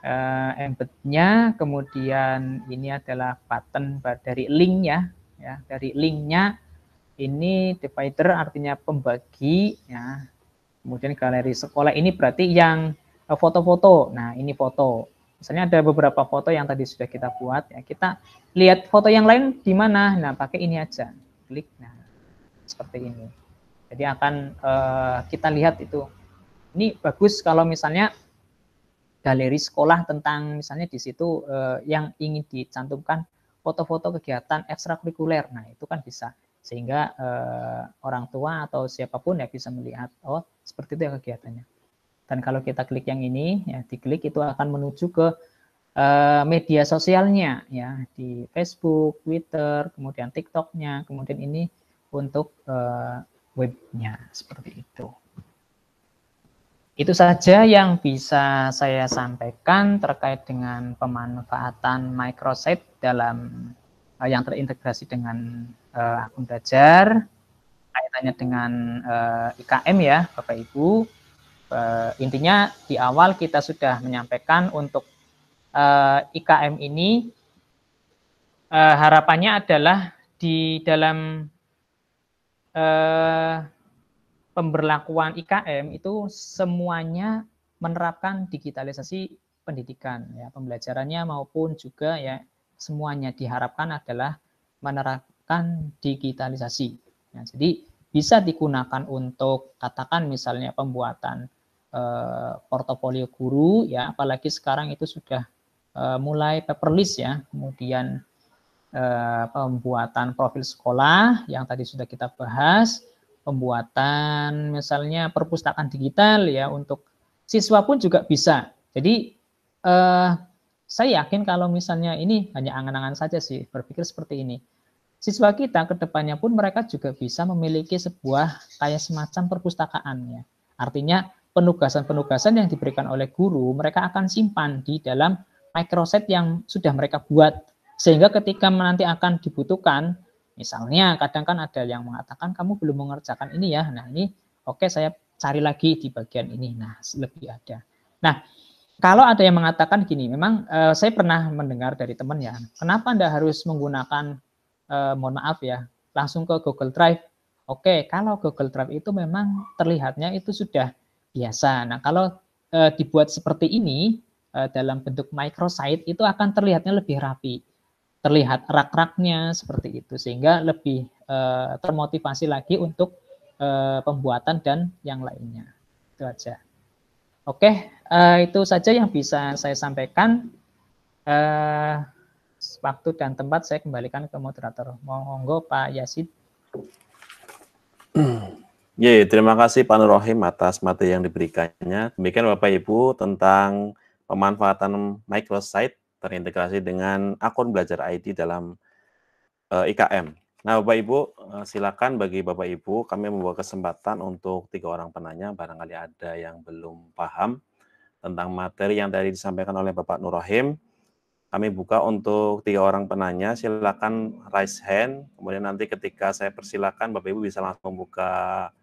eh, embednya, kemudian ini adalah button dari link ya, ya dari linknya ini divider artinya pembagi ya. Kemudian galeri sekolah ini berarti yang eh, foto-foto. Nah, ini foto. Misalnya ada beberapa foto yang tadi sudah kita buat, ya kita lihat foto yang lain di mana. Nah, pakai ini aja, klik. Nah, seperti ini. Jadi akan uh, kita lihat itu. Ini bagus kalau misalnya galeri sekolah tentang misalnya di situ uh, yang ingin dicantumkan foto-foto kegiatan ekstrakurikuler. Nah, itu kan bisa sehingga uh, orang tua atau siapapun ya bisa melihat oh seperti itu ya kegiatannya. Dan kalau kita klik yang ini, ya diklik itu akan menuju ke uh, media sosialnya, ya di Facebook, Twitter, kemudian TikToknya, kemudian ini untuk uh, webnya seperti itu. Itu saja yang bisa saya sampaikan terkait dengan pemanfaatan microsite dalam uh, yang terintegrasi dengan uh, akun belajar kaitannya dengan uh, IKM ya Bapak Ibu uh, intinya di awal kita sudah menyampaikan untuk uh, eh, IKM ini uh, harapannya adalah di dalam uh, pemberlakuan IKM itu semuanya menerapkan digitalisasi pendidikan ya pembelajarannya maupun juga ya semuanya diharapkan adalah menerapkan digitalisasi. ya, jadi bisa digunakan untuk katakan misalnya pembuatan Eh, portofolio guru ya apalagi sekarang itu sudah eh, mulai paperless ya kemudian eh, pembuatan profil sekolah yang tadi sudah kita bahas pembuatan misalnya perpustakaan digital ya untuk siswa pun juga bisa jadi eh, saya yakin kalau misalnya ini hanya angan-angan saja sih berpikir seperti ini siswa kita kedepannya pun mereka juga bisa memiliki sebuah kayak semacam perpustakaan ya. Artinya penugasan-penugasan yang diberikan oleh guru, mereka akan simpan di dalam microset yang sudah mereka buat. Sehingga ketika nanti akan dibutuhkan, misalnya kadang kan ada yang mengatakan kamu belum mengerjakan ini ya, nah ini oke okay, saya cari lagi di bagian ini, nah lebih ada. Nah, kalau ada yang mengatakan gini, memang uh, saya pernah mendengar dari teman ya, kenapa Anda harus menggunakan, uh, mohon maaf ya, langsung ke Google Drive. Oke, okay, kalau Google Drive itu memang terlihatnya itu sudah biasa. Nah, kalau e, dibuat seperti ini e, dalam bentuk microsite itu akan terlihatnya lebih rapi. Terlihat rak-raknya seperti itu sehingga lebih e, termotivasi lagi untuk e, pembuatan dan yang lainnya. Itu aja. Oke, e, itu saja yang bisa saya sampaikan. E, waktu dan tempat saya kembalikan ke moderator. Monggo Pak Yasid. Ya, terima kasih Pak Nur atas materi yang diberikannya. Demikian Bapak Ibu tentang pemanfaatan microsite terintegrasi dengan akun belajar ID dalam uh, eh, IKM. Nah, Bapak Ibu, eh, silakan bagi Bapak Ibu kami membawa kesempatan untuk tiga orang penanya barangkali ada yang belum paham tentang materi yang tadi disampaikan oleh Bapak Nur Kami buka untuk tiga orang penanya, silakan raise hand. Kemudian nanti ketika saya persilakan Bapak Ibu bisa langsung buka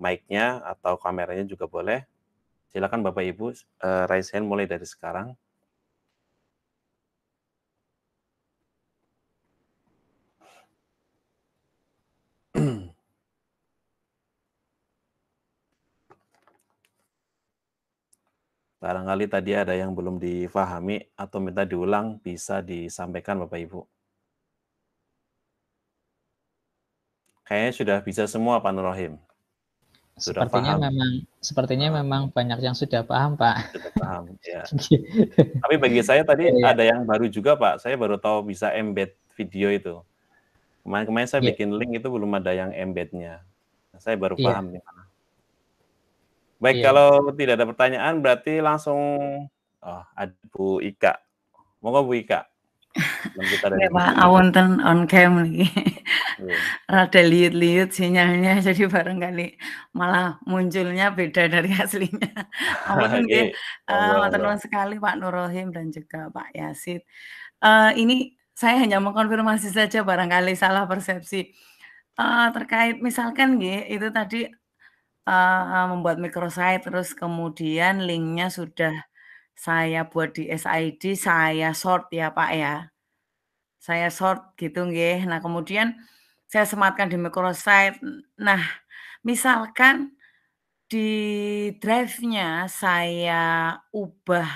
mic-nya atau kameranya juga boleh. Silakan Bapak Ibu uh, raise hand mulai dari sekarang. Barangkali tadi ada yang belum difahami atau minta diulang bisa disampaikan Bapak Ibu. Kayaknya sudah bisa semua Pak Nur sudah sepertinya paham. memang sepertinya memang banyak yang sudah paham pak sudah paham ya gitu. tapi bagi saya tadi ya, ya. ada yang baru juga pak saya baru tahu bisa embed video itu kemarin kemarin saya ya. bikin link itu belum ada yang embednya nah, saya baru iya. paham ya. baik baik iya. kalau tidak ada pertanyaan berarti langsung oh, ada Bu Ika monggo Bu Ika ya Pak, awonten on cam iya. lagi. Yeah. Rada liut-liut sinyalnya, jadi barangkali malah munculnya beda dari aslinya. Awonten iya, nggih, iya. eh, matur sekali Pak Nur dan juga Pak Yasid. Uh, ini saya hanya mengkonfirmasi saja barangkali salah persepsi. Uh, terkait misalkan nggih, itu tadi uh, membuat microsite terus kemudian linknya sudah saya buat di SID saya short ya Pak ya. Saya short gitu nggih. Nah, kemudian saya sematkan di microsite. Nah, misalkan di drive-nya saya ubah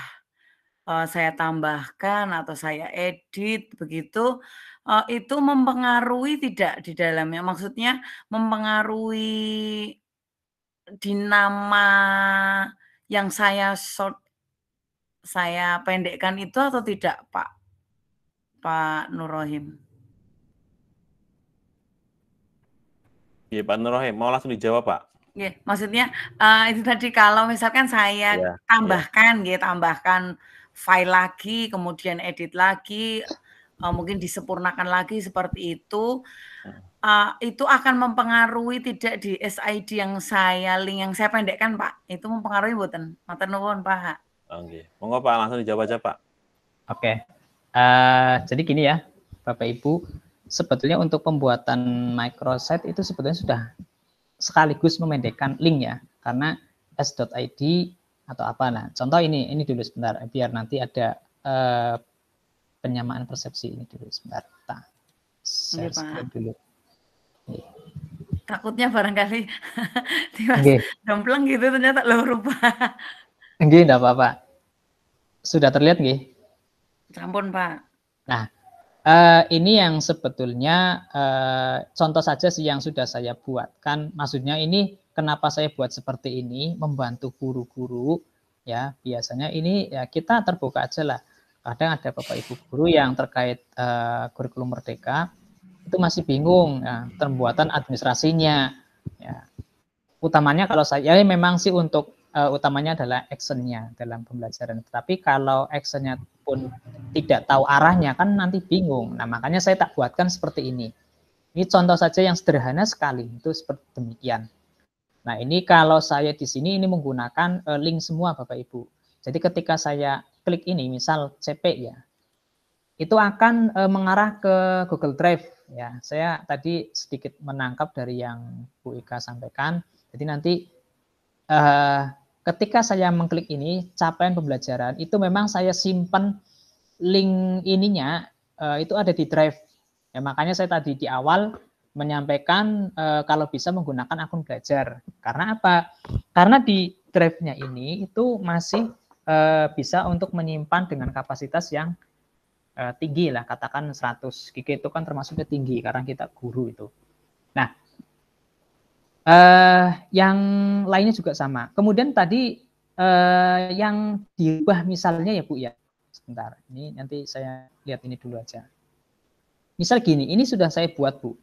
eh, saya tambahkan atau saya edit begitu eh, itu mempengaruhi tidak di dalamnya maksudnya mempengaruhi di nama yang saya short saya pendekkan itu atau tidak, Pak? Pak nurrohim? ya Pak nurrohim mau langsung dijawab, Pak. Ya, maksudnya uh, itu tadi kalau misalkan saya ya, tambahkan, ya. ya tambahkan file lagi, kemudian edit lagi, uh, mungkin disempurnakan lagi seperti itu, uh, itu akan mempengaruhi tidak di SID yang saya link yang saya pendekkan, Pak. Itu mempengaruhi buatan. Mater nuwun, Pak. Oke, monggo Pak langsung dijawab aja Pak. Oke, uh, jadi gini ya Bapak Ibu, sebetulnya untuk pembuatan microsite itu sebetulnya sudah sekaligus memendekkan link ya, karena s.id atau apa nah contoh ini ini dulu sebentar biar nanti ada uh, penyamaan persepsi ini dulu sebentar. Nah, dulu. Takutnya barangkali tiba okay. dompleng gitu ternyata lo rupa. Enggak, enggak apa-apa sudah terlihat nggih? Sampun, Pak. Nah, uh, ini yang sebetulnya uh, contoh saja sih yang sudah saya buatkan. Maksudnya ini kenapa saya buat seperti ini membantu guru-guru ya. Biasanya ini ya kita terbuka aja lah. Kadang ada Bapak Ibu guru yang terkait uh, kurikulum merdeka itu masih bingung ya, pembuatan administrasinya ya. Utamanya kalau saya ya memang sih untuk uh, utamanya adalah actionnya dalam pembelajaran. Tetapi kalau actionnya pun tidak tahu arahnya kan nanti bingung. Nah makanya saya tak buatkan seperti ini. Ini contoh saja yang sederhana sekali itu seperti demikian. Nah ini kalau saya di sini ini menggunakan uh, link semua Bapak Ibu. Jadi ketika saya klik ini misal CP ya, itu akan uh, mengarah ke Google Drive ya. Saya tadi sedikit menangkap dari yang Bu Ika sampaikan. Jadi nanti uh, ketika saya mengklik ini capaian pembelajaran itu memang saya simpan link ininya uh, itu ada di drive ya makanya saya tadi di awal menyampaikan uh, kalau bisa menggunakan akun belajar karena apa karena di drive-nya ini itu masih uh, bisa untuk menyimpan dengan kapasitas yang tinggi lah katakan 100 gig itu kan termasuknya tinggi karena kita guru itu nah Uh, yang lainnya juga sama. Kemudian tadi uh, yang diubah misalnya ya Bu ya. Sebentar, ini nanti saya lihat ini dulu aja. Misal gini, ini sudah saya buat Bu.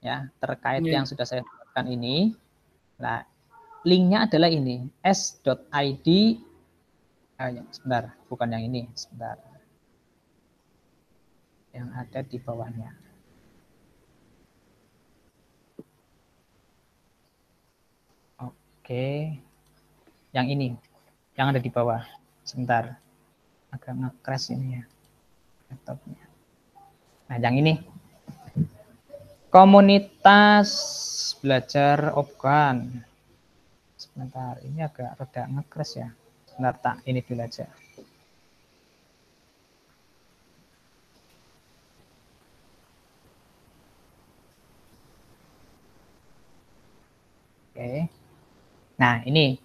Ya, terkait yeah. yang sudah saya buatkan ini. Nah, linknya adalah ini, s.id. Ah, ya, sebentar, bukan yang ini, sebentar. Yang ada di bawahnya. Oke. Yang ini. Yang ada di bawah. Sebentar. Agak nge-crash ini ya. Laptopnya. Nah, yang ini. Komunitas belajar Afgan. Sebentar, ini agak reda nge ya. Sebentar, tak ini belajar. Oke. Okay. Nah, ini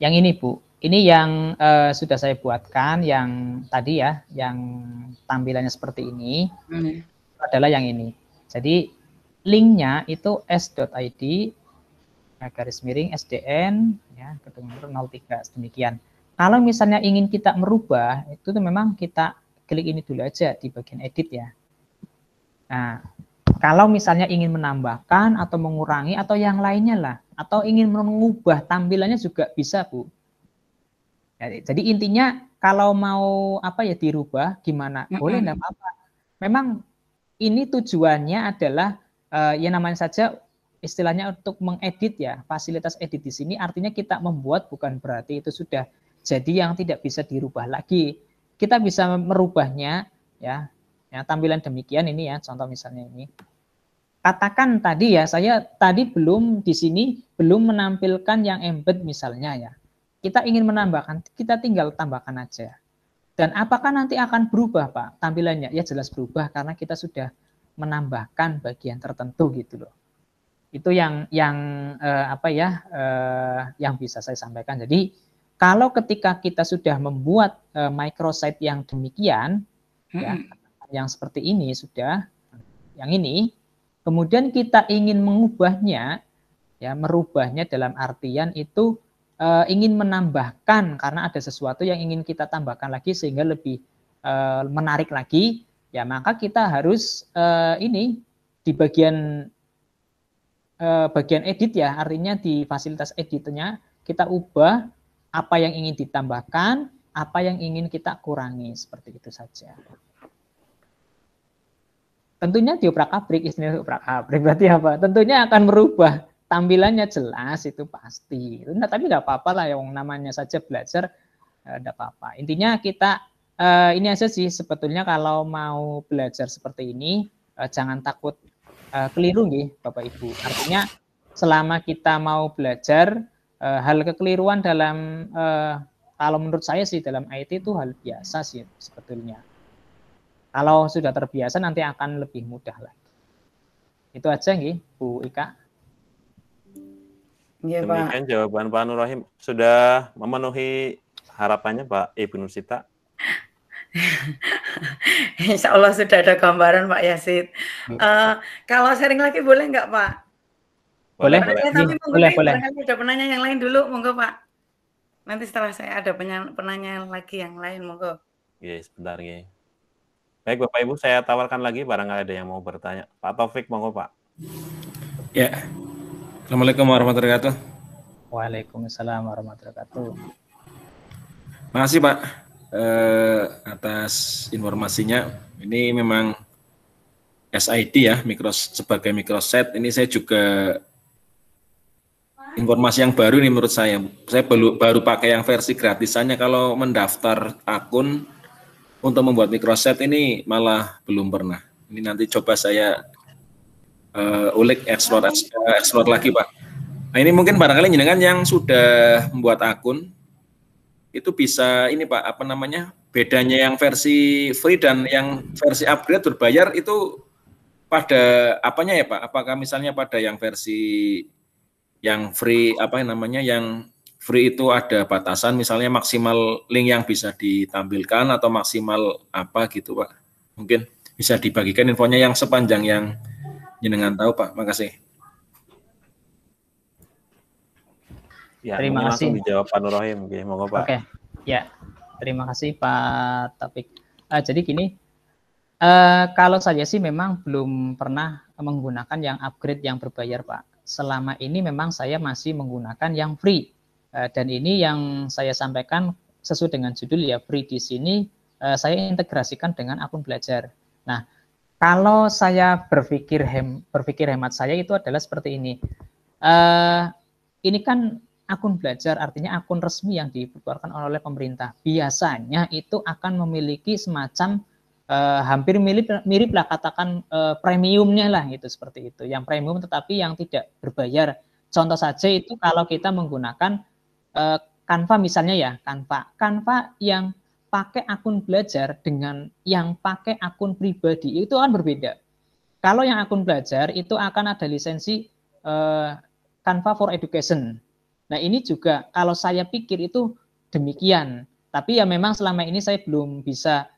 yang ini, Bu. Ini yang uh, sudah saya buatkan yang tadi ya, yang tampilannya seperti ini. Hmm. Adalah yang ini. Jadi linknya itu s.id ya, garis miring SDN ya nol 03 demikian. Kalau misalnya ingin kita merubah itu memang kita klik ini dulu aja di bagian edit ya. Nah, kalau misalnya ingin menambahkan atau mengurangi atau yang lainnya lah, atau ingin mengubah tampilannya juga bisa, Bu. Ya, jadi intinya kalau mau apa ya dirubah gimana? Boleh enggak apa-apa. Memang ini tujuannya adalah uh, ya namanya saja istilahnya untuk mengedit ya. Fasilitas edit di sini artinya kita membuat bukan berarti itu sudah jadi yang tidak bisa dirubah lagi. Kita bisa merubahnya ya. Ya, tampilan demikian ini ya contoh misalnya ini katakan tadi ya, saya tadi belum di sini belum menampilkan yang embed misalnya ya. Kita ingin menambahkan, kita tinggal tambahkan aja. Dan apakah nanti akan berubah Pak tampilannya? Ya jelas berubah karena kita sudah menambahkan bagian tertentu gitu loh. Itu yang yang eh, apa ya eh, yang bisa saya sampaikan. Jadi kalau ketika kita sudah membuat eh, microsite yang demikian, hmm. ya, yang seperti ini sudah, yang ini kemudian kita ingin mengubahnya ya merubahnya dalam artian itu e, ingin menambahkan karena ada sesuatu yang ingin kita tambahkan lagi sehingga lebih e, menarik lagi ya maka kita harus e, ini di bagian e, bagian edit ya artinya di fasilitas editnya kita ubah apa yang ingin ditambahkan apa yang ingin kita kurangi seperti itu saja tentunya dioprak-abrik istilahnya dioprak-abrik berarti apa? Tentunya akan merubah tampilannya jelas itu pasti. Nah, tapi nggak apa-apa lah yang namanya saja belajar eh, ada apa-apa. Intinya kita eh, ini aja sih sebetulnya kalau mau belajar seperti ini eh, jangan takut keliru nih Bapak Ibu. Artinya selama kita mau belajar hal kekeliruan dalam eh, kalau menurut saya sih dalam IT itu hal biasa sih sebetulnya. Kalau sudah terbiasa nanti akan lebih mudah lah. Itu aja nggih, Bu Ika. Ya, Pak. Demikian jawaban Pak Nur Rahim sudah memenuhi harapannya Pak Ibnu Sita. Insya Allah sudah ada gambaran Pak Yasid. Uh, kalau sharing lagi boleh nggak Pak? Boleh, boleh. Tapi iya, boleh, boleh. Ada penanya yang lain dulu, monggo Pak. Nanti setelah saya ada penanya penanya lagi yang lain, monggo. Iya, yes, sebentar, ya. Yes. Baik Bapak Ibu, saya tawarkan lagi barangkali ada yang mau bertanya. Pak Taufik, monggo Pak. Ya. Assalamualaikum warahmatullahi wabarakatuh. Waalaikumsalam warahmatullahi wabarakatuh. Makasih Pak eh, atas informasinya. Ini memang SID ya, mikro, sebagai microset. Ini saya juga informasi yang baru nih menurut saya. Saya baru baru pakai yang versi gratisannya. Kalau mendaftar akun untuk membuat microset ini malah belum pernah. Ini nanti coba saya uh, ulik explore eh, explore lagi pak. Nah ini mungkin barangkali jenengan yang sudah membuat akun itu bisa ini pak apa namanya bedanya yang versi free dan yang versi upgrade berbayar itu pada apanya ya pak? Apakah misalnya pada yang versi yang free apa namanya yang free itu ada batasan misalnya maksimal link yang bisa ditampilkan atau maksimal apa gitu Pak. Mungkin bisa dibagikan infonya yang sepanjang yang jenengan tahu Pak. Makasih. Ya, terima kasih. Dijawab Pak Nurrohim, monggo Pak. Oke, ya terima kasih Pak Topik. Uh, ah, jadi gini, uh, kalau saya sih memang belum pernah menggunakan yang upgrade yang berbayar Pak. Selama ini memang saya masih menggunakan yang free Eh, dan ini yang saya sampaikan sesuai dengan judul ya free di sini eh, saya integrasikan dengan akun belajar. Nah, kalau saya berpikir hem, berpikir hemat saya itu adalah seperti ini. Uh, ini kan akun belajar artinya akun resmi yang dikeluarkan oleh pemerintah. Biasanya itu akan memiliki semacam uh, hampir mirip mirip lah katakan uh, premiumnya lah gitu seperti itu. Yang premium tetapi yang tidak berbayar. Contoh saja itu kalau kita menggunakan uh, misalnya ya, Kanva, Kanva yang pakai akun belajar dengan yang pakai akun pribadi itu akan berbeda. Kalau yang akun belajar itu akan ada lisensi uh, for Education. Nah ini juga kalau saya pikir itu demikian. Tapi ya memang selama ini saya belum bisa,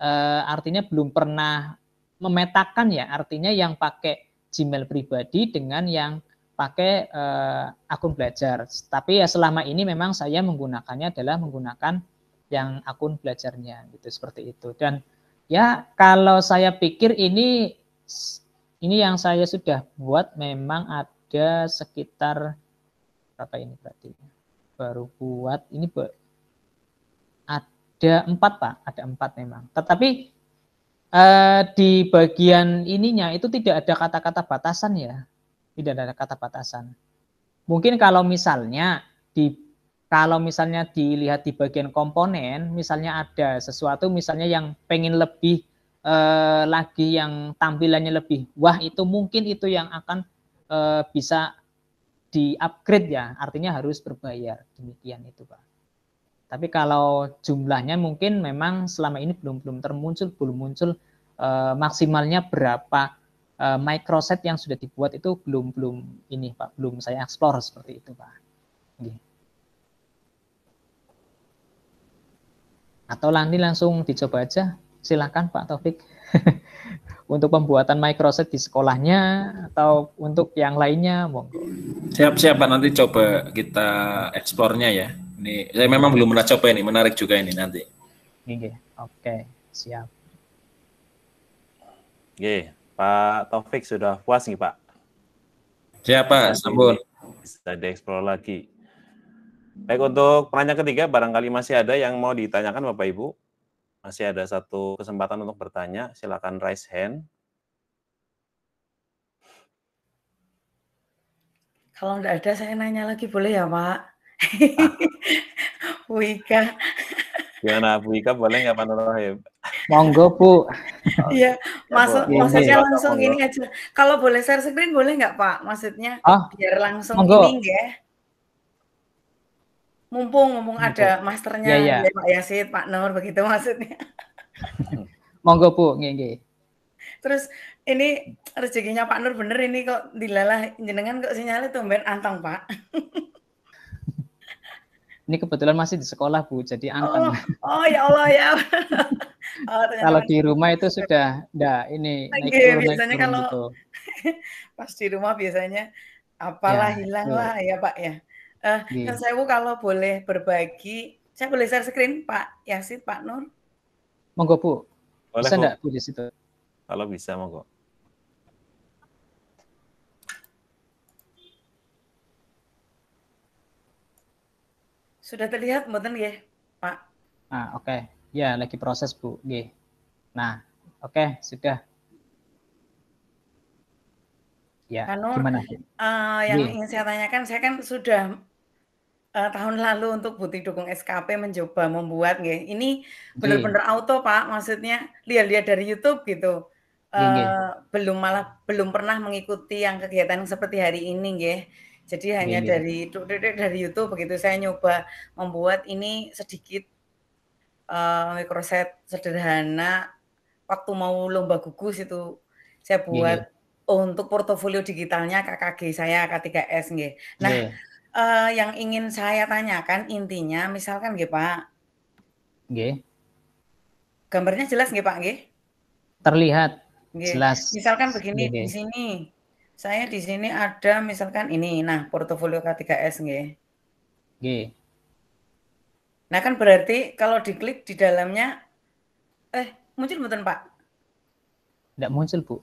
uh, artinya belum pernah memetakan ya, artinya yang pakai Gmail pribadi dengan yang pakai uh, akun belajar. Tapi ya selama ini memang saya menggunakannya adalah menggunakan yang akun belajarnya gitu seperti itu. Dan ya kalau saya pikir ini ini yang saya sudah buat memang ada sekitar berapa ini berarti baru buat ini ada empat pak ada empat memang tetapi eh, di bagian ininya itu tidak ada kata-kata batasan ya tidak ada kata batasan. Mungkin kalau misalnya di kalau misalnya dilihat di bagian komponen, misalnya ada sesuatu misalnya yang pengen lebih eh, lagi yang tampilannya lebih wah itu mungkin itu yang akan eh, bisa di-upgrade ya, artinya harus berbayar. Demikian itu, Pak. Tapi kalau jumlahnya mungkin memang selama ini belum belum termuncul, belum muncul eh, maksimalnya berapa Eh, microset yang sudah dibuat itu belum belum ini Pak, belum saya explore seperti itu Pak. Atau nanti langsung dicoba aja, silakan Pak Taufik. untuk pembuatan microset di sekolahnya atau untuk yang lainnya monggo. Siap-siap Pak nanti coba kita eksplornya ya. Ini saya memang belum pernah coba ini, menarik juga ini nanti. Oke, okay. siap. Oke. Pak Taufik sudah puas nih Pak? Siapa? sambut Bisa dieksplor lagi. Baik untuk pertanyaan ketiga barangkali masih ada yang mau ditanyakan Bapak Ibu. Masih ada satu kesempatan untuk bertanya, silakan raise hand. Kalau nggak ada saya nanya lagi boleh ya Pak? Ah. Wika. Gimana Bu Ika boleh nggak pak Nurrahim? Monggo Bu. Iya, ya, maksud ya, maksudnya langsung gini ini aja. Kalau boleh share screen boleh nggak Pak? Maksudnya ah, biar langsung monggo. ini ya. Mumpung mumpung monggo. ada masternya ya, ya. Ya, Pak Yasid, Pak Nur begitu maksudnya. monggo Bu, nggih Terus ini rezekinya Pak Nur bener ini kok dilalah jenengan kok sinyalnya tumben antang Pak. Ini kebetulan masih di sekolah Bu, jadi angkat. Oh, oh ya Allah ya. oh, kalau di rumah itu sudah, dah ini naik turun, biasanya kalau gitu. pas di rumah biasanya ya, apalah ya, hilang lah ya Pak ya. Uh, eh, yes. Iya. saya Bu kalau boleh berbagi, saya boleh share screen Pak Yasin, Pak Nur. Monggo Bu. Boleh, bisa enggak Bu di situ? Kalau bisa monggo. Sudah terlihat mboten nggih, Pak? Ah, oke. Okay. Ya, lagi proses, Bu. Nggih. Nah, oke, okay, sudah. Ya, Anu, gimana? Uh, yang ingin saya tanyakan, saya kan sudah uh, tahun lalu untuk butik dukung SKP mencoba membuat nggih. Ini benar-benar auto, Pak. Maksudnya lihat-lihat dari YouTube gitu. Uh, belum malah belum pernah mengikuti yang kegiatan seperti hari ini nggih. Jadi iya, hanya iya. dari dari YouTube begitu saya nyoba membuat ini sedikit uh, eh, microset sederhana waktu mau lomba gugus itu saya iya, iya. buat iya. untuk portofolio digitalnya KKG saya K3S nggih. Nah, uh, yang ingin saya tanyakan intinya misalkan nggih Pak. Nggih. Gambarnya jelas nggih Pak nggih? Terlihat. Nggih. Jelas. Misalkan begini di sini saya di sini ada misalkan ini, nah portofolio K3S nggih. Nggih. Nah kan berarti kalau diklik di dalamnya eh muncul mboten Pak? Tidak muncul Bu.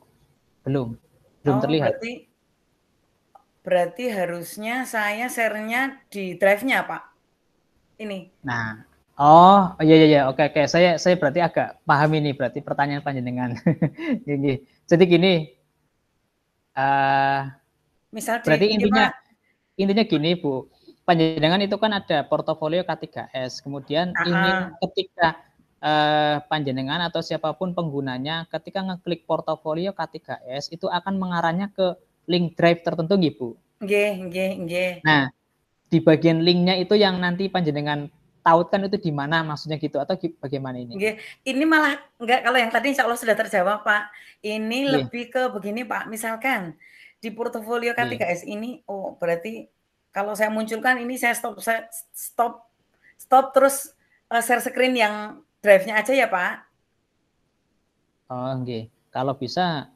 Belum. Belum oh, terlihat. Berarti berarti harusnya saya share-nya di drive-nya Pak. Ini. Nah, Oh, iya iya iya. Oke oke. Saya saya berarti agak paham ini berarti pertanyaan panjenengan. Jadi gini, uh, Misal berarti intinya gimana? intinya gini Bu, panjenengan itu kan ada portofolio K3S, kemudian Aha. ingin ketika uh, panjenengan atau siapapun penggunanya ketika ngeklik portofolio K3S itu akan mengarahnya ke link drive tertentu gitu Bu. Nggih, nggih, nggih. Nah, di bagian linknya itu yang nanti panjenengan tautkan itu di mana maksudnya gitu atau bagaimana ini? Ini malah enggak kalau yang tadi insya Allah sudah terjawab Pak. Ini yeah. lebih ke begini Pak, misalkan di portofolio iya. K3S yeah. ini, oh berarti kalau saya munculkan ini saya stop saya stop stop terus eh, share screen yang drive-nya aja ya Pak. Oh, oke. Okay. Kalau bisa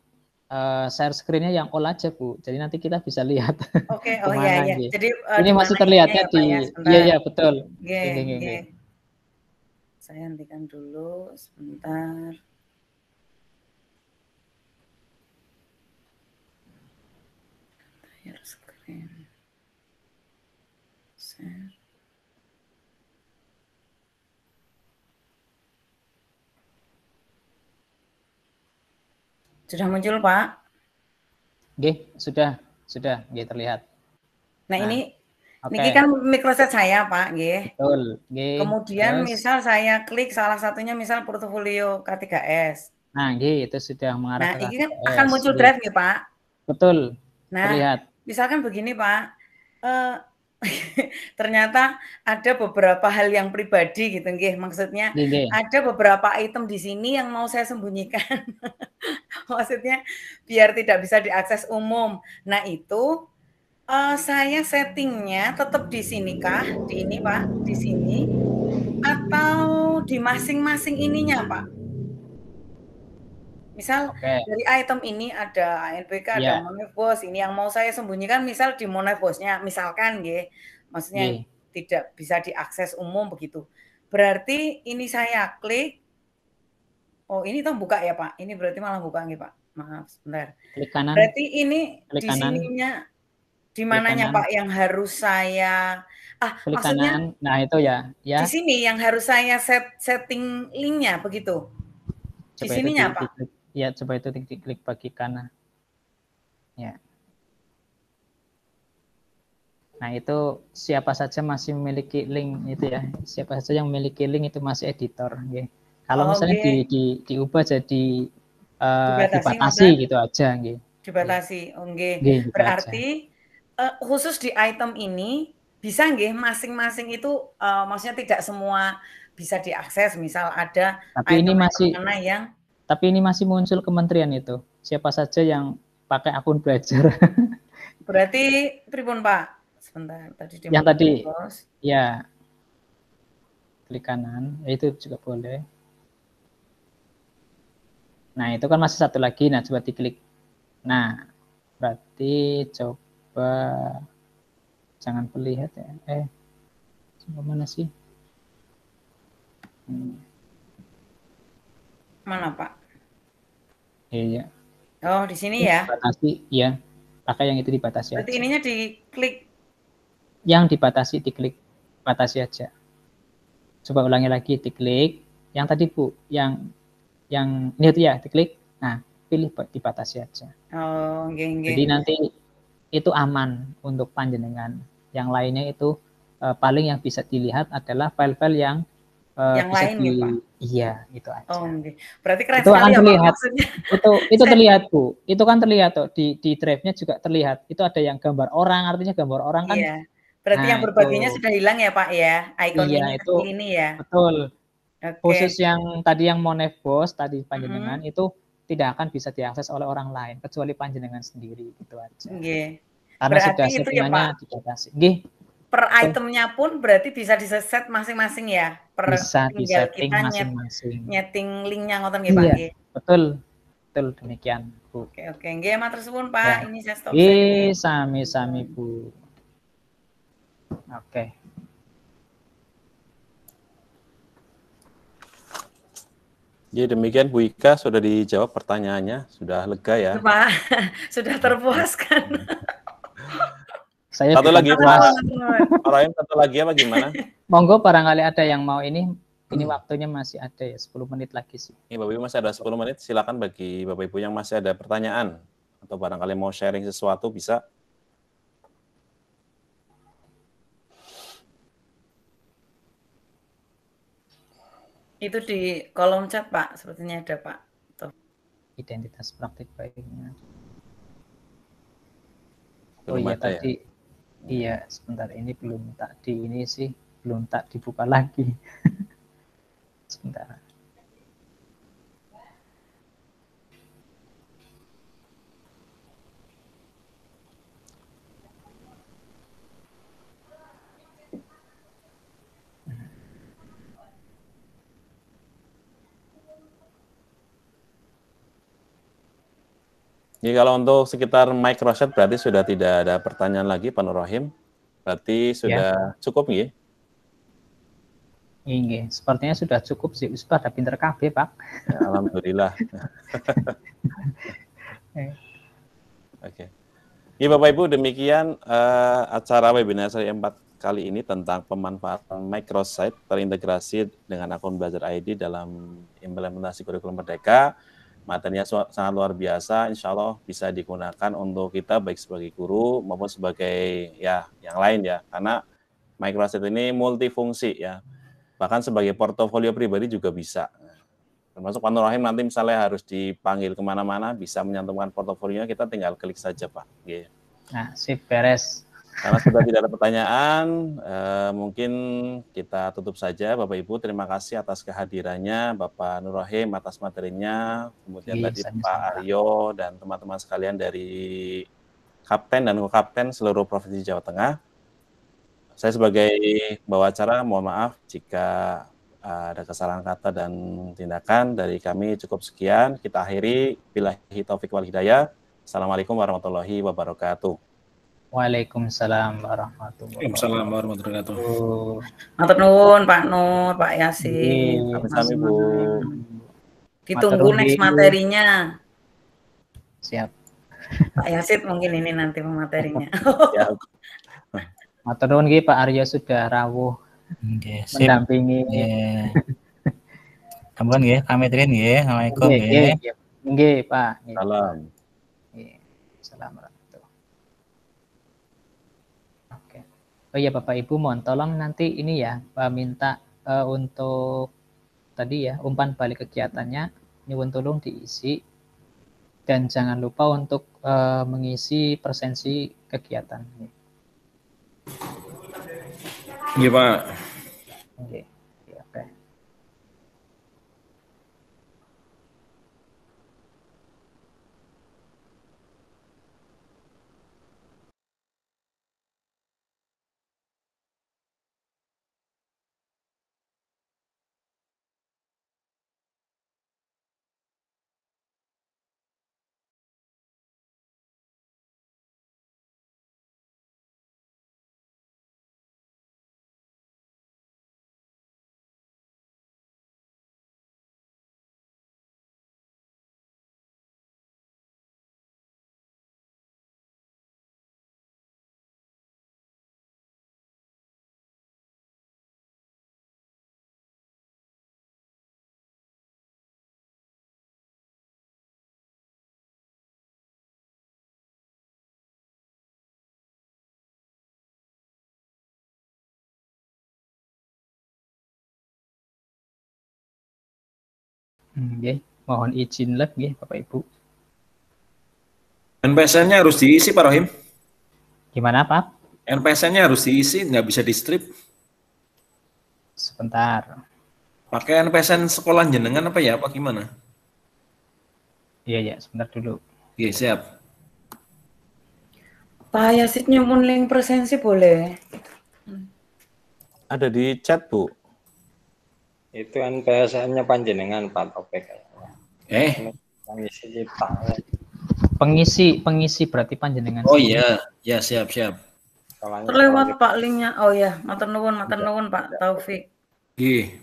uh, share screennya yang all aja bu jadi nanti kita bisa lihat oke okay, oh iya iya jadi uh, ini masih terlihatnya di ya, iya iya betul yeah, gini, gini. Yeah. saya hentikan dulu sebentar share screen share Sudah muncul, Pak? Oke, sudah, sudah, G, terlihat. Nah, nah ini okay. ini kan microset saya, Pak, G. Betul, G. Kemudian Terus. misal saya klik salah satunya misal portofolio K3S. Nah, G, itu sudah mengarah Nah, ini kan s akan muncul drive nih, Pak. Betul. Nah, terlihat. misalkan begini, Pak. Uh, ternyata ada beberapa hal yang pribadi gitu nggih maksudnya Dede. ada beberapa item di sini yang mau saya sembunyikan maksudnya biar tidak bisa diakses umum nah itu uh, saya settingnya tetap di sini kah di ini pak di sini atau di masing-masing ininya pak Misal okay. dari item ini ada NPK, yeah. ada iya. monef bos. Ini yang mau saya sembunyikan misal di monef bosnya, misalkan ya. Maksudnya yeah. tidak bisa diakses umum begitu. Berarti ini saya klik Oh, ini toh buka ya, Pak. Ini berarti malah buka nih, Pak. Maaf, sebentar. Klik kanan. Berarti ini klik di kanan. sininya di mananya, Pak, yang harus saya ah, klik maksudnya kanan. Nah, itu ya. Ya. Di sini yang harus saya set setting linknya begitu. Coba di sininya, Pak. Ya, coba itu titik klik bagikan. Ya. Nah, itu siapa saja masih memiliki link itu ya. Siapa saja yang memiliki link itu masih editor. Okay. Kalau oh, misalnya okay. di, di, diubah jadi uh, dibatasi, dibatasi ya? gitu aja. Okay. Dibatasi, oke. Okay. Okay, Berarti uh, khusus di item ini bisa nggih masing-masing itu uh, maksudnya tidak semua bisa diakses. Misal ada Tapi item ini masih mana yang tapi ini masih muncul kementerian itu. Siapa saja yang pakai akun belajar. Berarti pripun Pak? Sebentar, tadi di Yang tadi. Ya. Klik kanan, ya itu juga boleh. Nah, itu kan masih satu lagi. Nah, coba diklik. Nah, berarti coba jangan pelihat. ya. Eh, coba mana sih? Hmm. Mana Pak? Iya, iya. Oh di sini ya? Dibatasi, ya. Pakai yang itu dibatasi. Berarti aja. ininya diklik. Yang dibatasi diklik, batasi aja. Coba ulangi lagi, diklik. Yang tadi Bu, yang yang ini itu ya, diklik. Nah, pilih dibatasi aja. Oh, geng -geng. Jadi nanti itu aman untuk panjenengan. Yang lainnya itu uh, paling yang bisa dilihat adalah file-file yang uh, yang bisa lain di, ya, Pak? iya gitu aja. Oh, okay. Berarti keren itu sekali ya, terlihat. ya, Itu itu terlihat bu. Itu kan terlihat tuh di di drive-nya juga terlihat. Itu ada yang gambar orang, artinya gambar orang kan. Iya. Berarti nah, yang berbaginya itu. sudah hilang ya pak ya, icon iya, ini, itu, ini ya. Betul. Okay. Khusus yang tadi yang Monef Bos tadi panjenengan mm -hmm. itu tidak akan bisa diakses oleh orang lain kecuali panjenengan sendiri gitu aja. Okay. Karena Berarti sudah itu ya, pak. Gih per itemnya pun berarti bisa diset masing-masing ya per bisa kita masing-masing nyeting linknya ngotot nggih iya, Pak betul betul demikian Bu oke oke nggih matur suwun Pak ya. ini saya stop Ih, sami-sami Bu oke Ya demikian Bu Ika sudah dijawab pertanyaannya, sudah lega ya. Pak, sudah terpuaskan. Saya satu lagi Mas. yang satu lagi apa gimana? Monggo barangkali ada yang mau ini ini waktunya masih ada ya 10 menit lagi sih. Ini Bapak Ibu masih ada 10 menit silakan bagi Bapak Ibu yang masih ada pertanyaan atau barangkali mau sharing sesuatu bisa itu di kolom chat Pak sepertinya ada Pak Tuh. identitas praktik baiknya oh iya ya? tadi ya? Iya, sebentar ini belum tak di ini sih, belum tak dibuka lagi. sebentar. Jadi kalau untuk sekitar microchat berarti sudah tidak ada pertanyaan lagi Pak Nur Rahim. Berarti ya. sudah ya. cukup nggih? Iya, sepertinya sudah cukup sih. Ustaz ada pinter KB, Pak. Ya, Alhamdulillah. Eh. Oke. okay. Ya, Bapak Ibu, demikian uh, acara webinar seri 4 kali ini tentang pemanfaatan microsite terintegrasi dengan akun Belajar ID dalam implementasi kurikulum Merdeka materinya sangat luar biasa. Insya Allah bisa digunakan untuk kita baik sebagai guru maupun sebagai ya yang lain ya. Karena microset ini multifungsi ya. Bahkan sebagai portofolio pribadi juga bisa. Termasuk Pak Rahim nanti misalnya harus dipanggil kemana-mana, bisa menyantumkan portofolionya, kita tinggal klik saja Pak. Yeah. Gitu. Nah, sip, beres. Karena sudah tidak ada pertanyaan, eh, mungkin kita tutup saja Bapak Ibu. Terima kasih atas kehadirannya Bapak Nur atas materinya, kemudian iya, tadi yes, Pak Aryo dan teman-teman sekalian dari Kapten dan Kapten seluruh Provinsi Jawa Tengah. Saya sebagai bawa acara mohon maaf jika eh, ada kesalahan kata dan tindakan dari kami cukup sekian. Kita akhiri. Bila taufik wal hidayah. Assalamualaikum warahmatullahi wabarakatuh. Waalaikumsalam warahmatullahi wabarakatuh. warahmatullahi wabarakatuh. Matur nuwun Pak Nur, Pak Yasin. Sami Bu. Ditunggu next materinya. Siap. Pak Yasin mungkin ini nanti materinya. Siap. Matur nuwun Pak Arya sudah rawuh okay, mendampingi. Yeah. Kembali nggih, pamit nggih. Assalamualaikum nggih. Nggih, Pak. Salam. Nggih. Salam. oh ya Bapak Ibu mohon tolong nanti ini ya Pak minta uh, untuk tadi ya umpan balik kegiatannya nyuwun tolong diisi dan jangan lupa untuk uh, mengisi presensi kegiatan. Iya Pak. Oke. Okay. Hmm, nggih, mohon izin lagi, Bapak Ibu. NPSN-nya harus diisi Pak Rohim. Gimana Pak? NPSN-nya harus diisi, nggak bisa di strip. Sebentar. Pakai NPSN sekolah jenengan apa ya? Apa gimana? Iya ya, sebentar dulu. Iya siap. Pak Yasid nyumun link presensi boleh? Ada di chat Bu. Itu kan bahasanya panjenengan Pak Topik. Eh, pengisi kita. Pengisi, pengisi berarti panjenengan. Oh iya, ya siap siap. Terlewat Pak linknya. Oh ya, matur nuwun, matur nuwun Pak Taufik. Iya.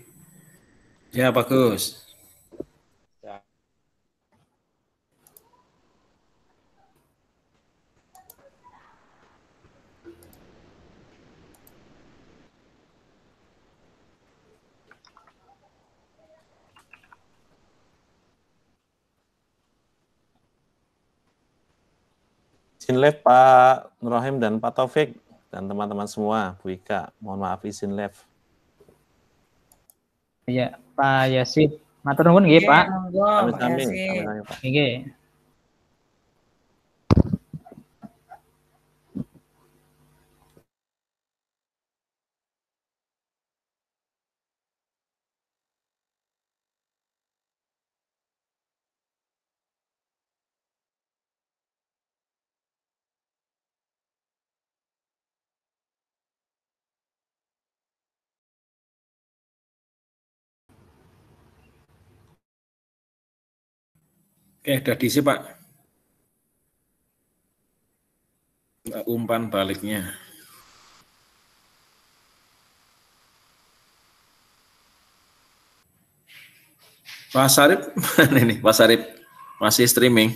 Ya bagus. izin live Pak Nurrahim dan Pak Taufik dan teman-teman semua, Bu Ika. Mohon maaf izin live. Iya, Pak Yasid. Matur nuwun nggih, iya, Pak. Kami-kami, kami Pak. Oke, sudah diisi Pak. Umpan baliknya. Pak Sarip, ini Pak Sarip masih streaming.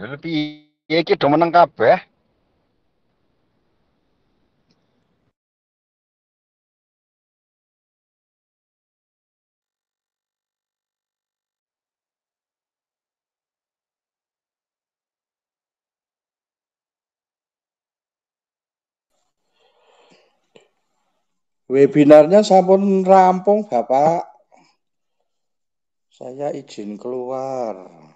Lha piye iki do meneng kabeh? Webinarnya sampun rampung, Bapak. Saya izin keluar.